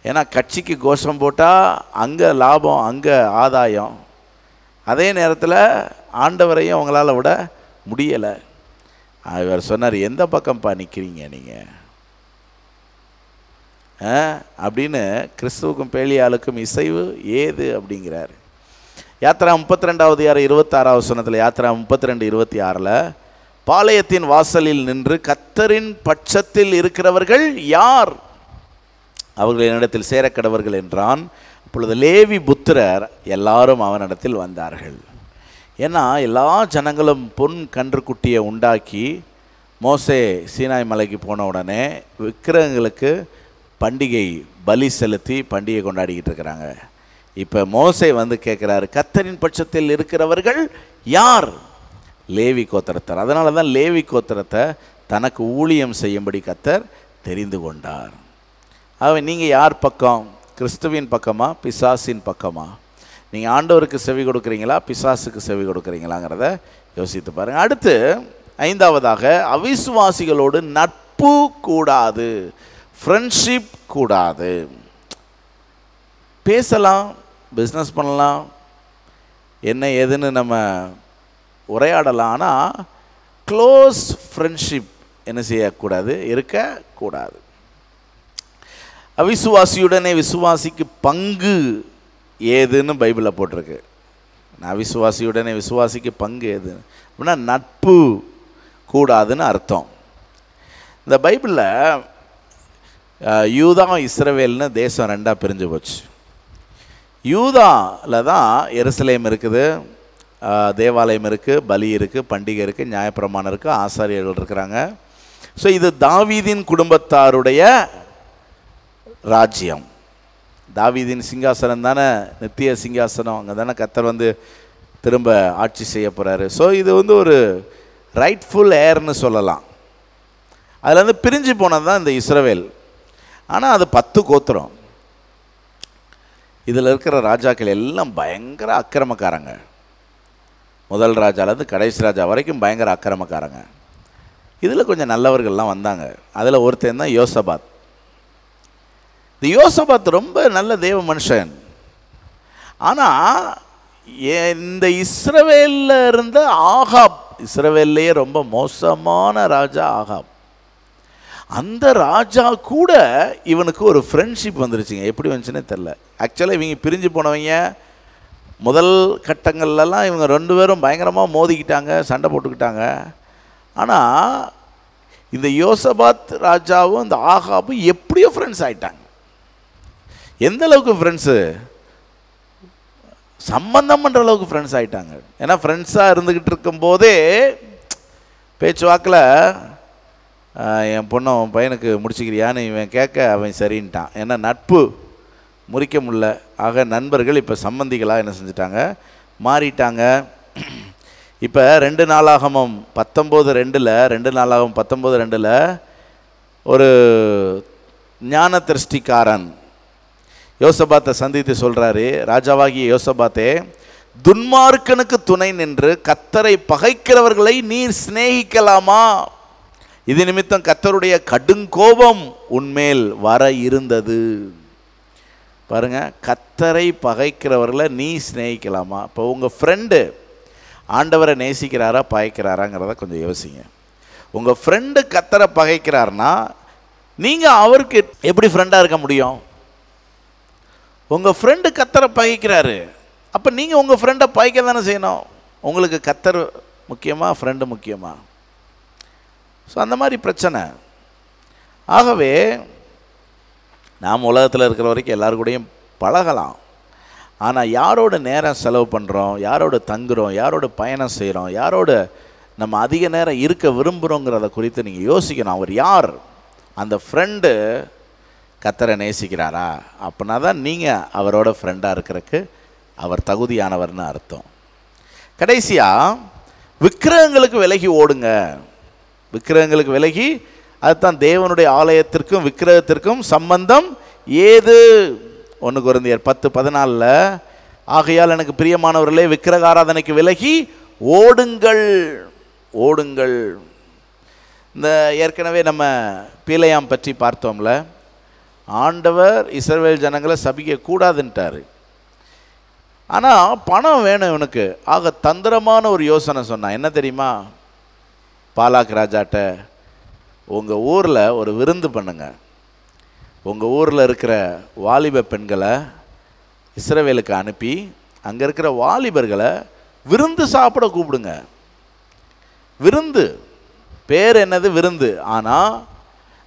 ஏன்னா கட்சிக்கு கோஷம் போட்டால் அங்கே லாபம் அங்கே ஆதாயம் அதே நேரத்தில் ஆண்டவரையும் அவங்களால் விட முடியலை அவர் சொன்னார் எந்த பக்கம்ப்பா நிற்கிறீங்க நீங்கள் அப்படின்னு கிறிஸ்துவுக்கும் பேலியாளுக்கும் இசைவு ஏது அப்படிங்கிறார் யாத்ரா முப்பத்தி ரெண்டாவது யார் இருபத்தாறாவது சொன்னதில் யாத்ரா முப்பத்தி ரெண்டு இருபத்தி ஆறில் பாளையத்தின் வாசலில் நின்று கத்தரின் பட்சத்தில் இருக்கிறவர்கள் யார் அவர்கள் என்னிடத்தில் சேரக்கடவர்கள் என்றான் அப்பொழுது லேவி புத்திரர் எல்லாரும் அவனிடத்தில் வந்தார்கள் ஏன்னா எல்லா ஜனங்களும் பொன் கன்றுக்குட்டியை உண்டாக்கி மோசே சீனாய் மலைக்கு போன உடனே விக்கிரகங்களுக்கு பண்டிகை பலி செலுத்தி பண்டிகை கொண்டாடிக்கிட்டு இருக்கிறாங்க இப்போ மோசை வந்து கேட்குறாரு கத்தரின் பட்சத்தில் இருக்கிறவர்கள் யார் லேவி கோத்திரத்தார் அதனால தான் லேவி கோத்திரத்தை தனக்கு ஊழியம் செய்யும்படி கத்தர் தெரிந்து கொண்டார் அவன் நீங்கள் யார் பக்கம் கிறிஸ்துவின் பக்கமா பிசாசின் பக்கமா நீங்கள் ஆண்டவருக்கு செவி கொடுக்குறீங்களா பிசாசுக்கு செவி கொடுக்குறீங்களாங்கிறத யோசித்து பாருங்கள் அடுத்து ஐந்தாவதாக அவிசுவாசிகளோடு நட்பு கூடாது ஃப்ரெண்ட்ஷிப் கூடாது பேசலாம் பிஸ்னஸ் பண்ணலாம் என்ன ஏதுன்னு நம்ம உரையாடலாம் ஆனால் க்ளோஸ் ஃப்ரெண்ட்ஷிப் என்ன செய்யக்கூடாது இருக்கக்கூடாது அவிசுவாசியுடனே விசுவாசிக்கு பங்கு ஏதுன்னு பைபிளில் போட்டிருக்கு நான் அவிசுவாசியுடனே விசுவாசிக்கு பங்கு ஏதுன்னு அப்படின்னா நட்பு கூடாதுன்னு அர்த்தம் இந்த பைபிளில் யூதா இஸ்ரவேல்னு தேசம் ரெண்டாக பிரிஞ்சு போச்சு யூதாவில் தான் எருசலேம் இருக்குது தேவாலயம் இருக்குது பலி இருக்குது பண்டிகை இருக்குது நியாயப்பிரமாணம் இருக்குது ஆசாரியர்கள் இருக்கிறாங்க ஸோ இது தாவீதின் குடும்பத்தாருடைய ராஜ்யம் தாவீதின் சிங்காசனம் தானே நித்திய சிங்காசனம் அங்கே தானே கத்தர் வந்து திரும்ப ஆட்சி செய்ய போகிறாரு ஸோ இது வந்து ஒரு ரைட்ஃபுல் ஏர்னு சொல்லலாம் அதில் வந்து பிரிஞ்சு போனது தான் இந்த இஸ்ரவேல் ஆனால் அது பத்து கோத்திரம் இதில் இருக்கிற ராஜாக்கள் எல்லாம் பயங்கர அக்கிரமக்காரங்க முதல் ராஜாலேருந்து கடைசி ராஜா வரைக்கும் பயங்கர அக்கிரமக்காரங்க இதில் கொஞ்சம் நல்லவர்கள்லாம் வந்தாங்க அதில் ஒருத்தன் தான் யோசபாத் இந்த யோசபாத் ரொம்ப நல்ல தெய்வ மனுஷன் ஆனால் இந்த இஸ்ரவேலில் இருந்த ஆகாப் இஸ்ரவேல்லையே ரொம்ப மோசமான ராஜா ஆகாப் அந்த ராஜா கூட இவனுக்கு ஒரு ஃப்ரெண்ட்ஷிப் வந்துருச்சுங்க எப்படி வந்துச்சுன்னே தெரில ஆக்சுவலாக இவங்க பிரிஞ்சு போனவங்க முதல் கட்டங்கள்லலாம் இவங்க ரெண்டு பேரும் பயங்கரமாக மோதிக்கிட்டாங்க சண்டை போட்டுக்கிட்டாங்க ஆனால் இந்த யோசபாத் ராஜாவும் இந்த ஆகாபும் எப்படியோ ஃப்ரெண்ட்ஸ் ஆகிட்டாங்க எந்த அளவுக்கு ஃப்ரெண்ட்ஸு சம்பந்தம் பண்ணுற அளவுக்கு ஃப்ரெண்ட்ஸ் ஆகிட்டாங்க ஏன்னா ஃப்ரெண்ட்ஸாக இருந்துக்கிட்டு இருக்கும்போதே பேச்சுவாக்கில் என் பொண்ணை அவன் பையனுக்கு முடிச்சுக்கிறியான்னு இவன் கேட்க அவன் சரின்ட்டான் ஏன்னா நட்பு முறிக்க முடில ஆக நண்பர்கள் இப்போ சம்மந்திகளாக என்ன செஞ்சிட்டாங்க மாறிட்டாங்க இப்போ ரெண்டு நாளாகமும் பத்தொம்போது ரெண்டில் ரெண்டு நாளாகவும் பத்தொம்போது ரெண்டில் ஒரு ஞான திருஷ்டிக்காரன் யோசபாத்தை சந்தித்து சொல்கிறாரு ராஜாவாகிய யோசபாத்தே துன்மார்க்கனுக்கு துணை நின்று கத்தரை பகைக்கிறவர்களை நீர் சிநேகிக்கலாமா இது நிமித்தம் கத்தருடைய கடுங்கோபம் உன்மேல் வர இருந்தது பாருங்க கத்தரை பகைக்கிறவர்களை நீ சிநேகிக்கலாமா இப்போ உங்கள் ஃப்ரெண்டு ஆண்டவரை நேசிக்கிறாரா பகைக்கிறாராங்கிறத கொஞ்சம் யோசிங்க உங்கள் ஃப்ரெண்டு கத்தரை பகைக்கிறார்னா நீங்கள் அவருக்கு எப்படி ஃப்ரெண்டாக இருக்க முடியும் உங்கள் ஃப்ரெண்டு கத்தரை பகைக்கிறாரு அப்போ நீங்கள் உங்கள் ஃப்ரெண்டை பகைக்க தானே செய்யணும் உங்களுக்கு கத்தர் முக்கியமாக ஃப்ரெண்டு முக்கியமாக ஸோ அந்த மாதிரி பிரச்சனை ஆகவே நாம் உலகத்தில் இருக்கிற வரைக்கும் எல்லாரு கூடயும் பழகலாம் ஆனால் யாரோட நேரம் செலவு பண்ணுறோம் யாரோட தங்குறோம் யாரோட பயணம் செய்கிறோம் யாரோட நம்ம அதிக நேரம் இருக்க விரும்புகிறோங்கிறத குறித்து நீங்கள் யோசிக்கணும் அவர் யார் அந்த ஃப்ரெண்டு கத்தரை நேசிக்கிறாரா அப்படின்னா தான் நீங்கள் அவரோட ஃப்ரெண்டாக இருக்கிறதுக்கு அவர் தகுதியானவர்னு அர்த்தம் கடைசியாக விக்கிரகங்களுக்கு விலகி ஓடுங்க விக்கிரகங்களுக்கு விலகி அதுதான் தேவனுடைய ஆலயத்திற்கும் விக்கிரகத்திற்கும் சம்பந்தம் ஏது ஒன்று குறைந்தியர் பத்து பதினாலில் ஆகையால் எனக்கு பிரியமானவர்களே விக்கிரக ஆராதனைக்கு விலகி ஓடுங்கள் ஓடுங்கள் இந்த ஏற்கனவே நம்ம பீலையாம் பற்றி பார்த்தோம்ல ஆண்டவர் இஸ்ரேல் ஜனங்களை சபிக்க கூடாதுன்ட்டார் ஆனால் பணம் வேணும் இவனுக்கு ஆக தந்திரமான ஒரு யோசனை சொன்னான் என்ன தெரியுமா பாலாக் ராஜாட்ட உங்கள் ஊரில் ஒரு விருந்து பண்ணுங்க உங்கள் ஊரில் இருக்கிற வாலிப பெண்களை இஸ்ரவேலுக்கு அனுப்பி அங்கே இருக்கிற வாலிபர்களை விருந்து சாப்பிட கூப்பிடுங்க விருந்து பேர் என்னது விருந்து ஆனால்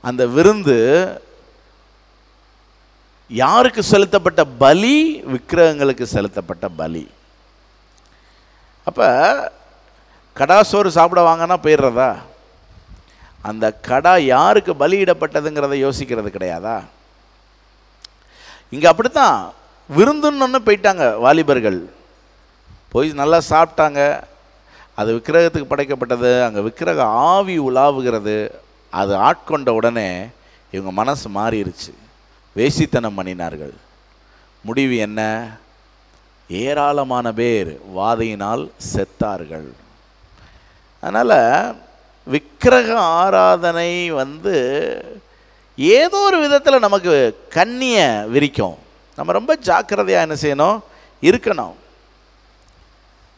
அந்த விருந்து யாருக்கு செலுத்தப்பட்ட பலி விக்கிரகங்களுக்கு செலுத்தப்பட்ட பலி அப்போ கடா சோறு சாப்பிட வாங்கன்னா போயிடுறதா அந்த கடா யாருக்கு பலியிடப்பட்டதுங்கிறத யோசிக்கிறது கிடையாதா இங்கே அப்படித்தான் விருந்துன்னு போயிட்டாங்க வாலிபர்கள் போய் நல்லா சாப்பிட்டாங்க அது விக்கிரகத்துக்கு படைக்கப்பட்டது அங்கே விக்கிரக ஆவி உலாவுகிறது அது ஆட்கொண்ட உடனே இவங்க மனசு மாறிடுச்சு வேசித்தனம் பண்ணினார்கள் முடிவு என்ன ஏராளமான பேர் வாதையினால் செத்தார்கள் அதனால் விக்கிரக ஆராதனை வந்து ஏதோ ஒரு விதத்தில் நமக்கு கண்ணியை விரிக்கும் நம்ம ரொம்ப ஜாக்கிரதையாக என்ன செய்யணும் இருக்கணும்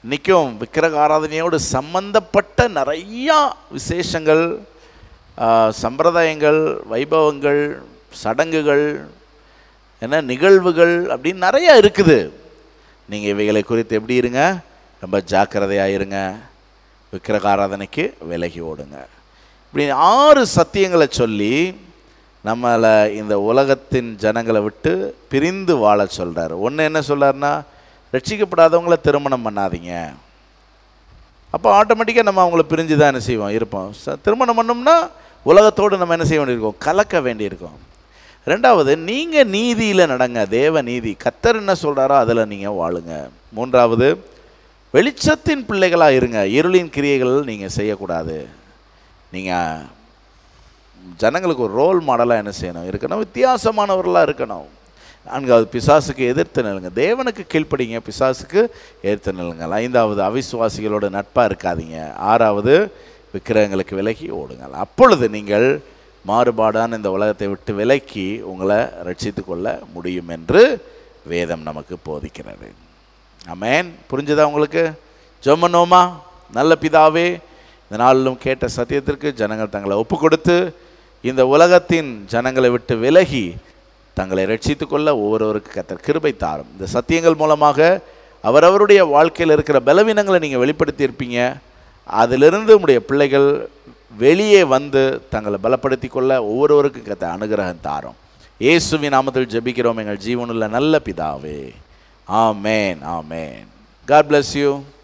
இன்றைக்கும் விக்கிரக ஆராதனையோடு சம்பந்தப்பட்ட நிறையா விசேஷங்கள் சம்பிரதாயங்கள் வைபவங்கள் சடங்குகள் என்ன நிகழ்வுகள் அப்படின்னு நிறையா இருக்குது நீங்கள் இவைகளை குறித்து எப்படி இருங்க ரொம்ப ஜாக்கிரதையாக இருங்க விக்கிரகாராதனைக்கு விலகி ஓடுங்க இப்படி ஆறு சத்தியங்களை சொல்லி நம்மளை இந்த உலகத்தின் ஜனங்களை விட்டு பிரிந்து வாழ சொல்கிறார் ஒன்று என்ன சொல்கிறார்னா ரட்சிக்கப்படாதவங்கள திருமணம் பண்ணாதீங்க அப்போ ஆட்டோமேட்டிக்காக நம்ம அவங்கள பிரிஞ்சு தான் என்ன செய்வோம் இருப்போம் திருமணம் பண்ணோம்னா உலகத்தோடு நம்ம என்ன செய்ய வேண்டியிருக்கோம் கலக்க வேண்டியிருக்கோம் ரெண்டாவது நீங்கள் நீதியில் நடங்க தேவ நீதி கத்தர் என்ன சொல்கிறாரோ அதில் நீங்கள் வாழுங்க மூன்றாவது வெளிச்சத்தின் பிள்ளைகளாக இருங்க இருளின் கிரியைகள் நீங்கள் செய்யக்கூடாது நீங்கள் ஜனங்களுக்கு ஒரு ரோல் மாடலாக என்ன செய்யணும் இருக்கணும் வித்தியாசமானவர்களாக இருக்கணும் நான்காவது பிசாசுக்கு எதிர்த்து நிலுங்க தேவனுக்கு கீழ்ப்படிங்க பிசாசுக்கு எதிர்த்து நிலுங்க ஐந்தாவது அவிசுவாசிகளோட நட்பாக இருக்காதீங்க ஆறாவது விக்கிரகங்களுக்கு விலகி ஓடுங்கள் அப்பொழுது நீங்கள் மாறுபாடான இந்த உலகத்தை விட்டு விலக்கி உங்களை ரட்சித்து கொள்ள முடியும் என்று வேதம் நமக்கு போதிக்கிறது அமேன் புரிஞ்சுதா உங்களுக்கு ஜொம்மனோமா நல்ல பிதாவே இந்த நாளிலும் கேட்ட சத்தியத்திற்கு ஜனங்கள் தங்களை ஒப்பு கொடுத்து இந்த உலகத்தின் ஜனங்களை விட்டு விலகி தங்களை ரட்சித்து கொள்ள ஒவ்வொருவருக்கு கத்தர் கிருபை தாரும் இந்த சத்தியங்கள் மூலமாக அவரவருடைய வாழ்க்கையில் இருக்கிற பலவீனங்களை நீங்கள் வெளிப்படுத்தியிருப்பீங்க அதிலிருந்து உங்களுடைய பிள்ளைகள் வெளியே வந்து தங்களை பலப்படுத்தி கொள்ள ஒவ்வொருவருக்கும் கத்த அனுகிரகம் தாரும் இயேசுவின் நாமத்தில் ஜெபிக்கிறோம் எங்கள் ஜீவனுள்ள நல்ல பிதாவே Amen. Amen. God bless you.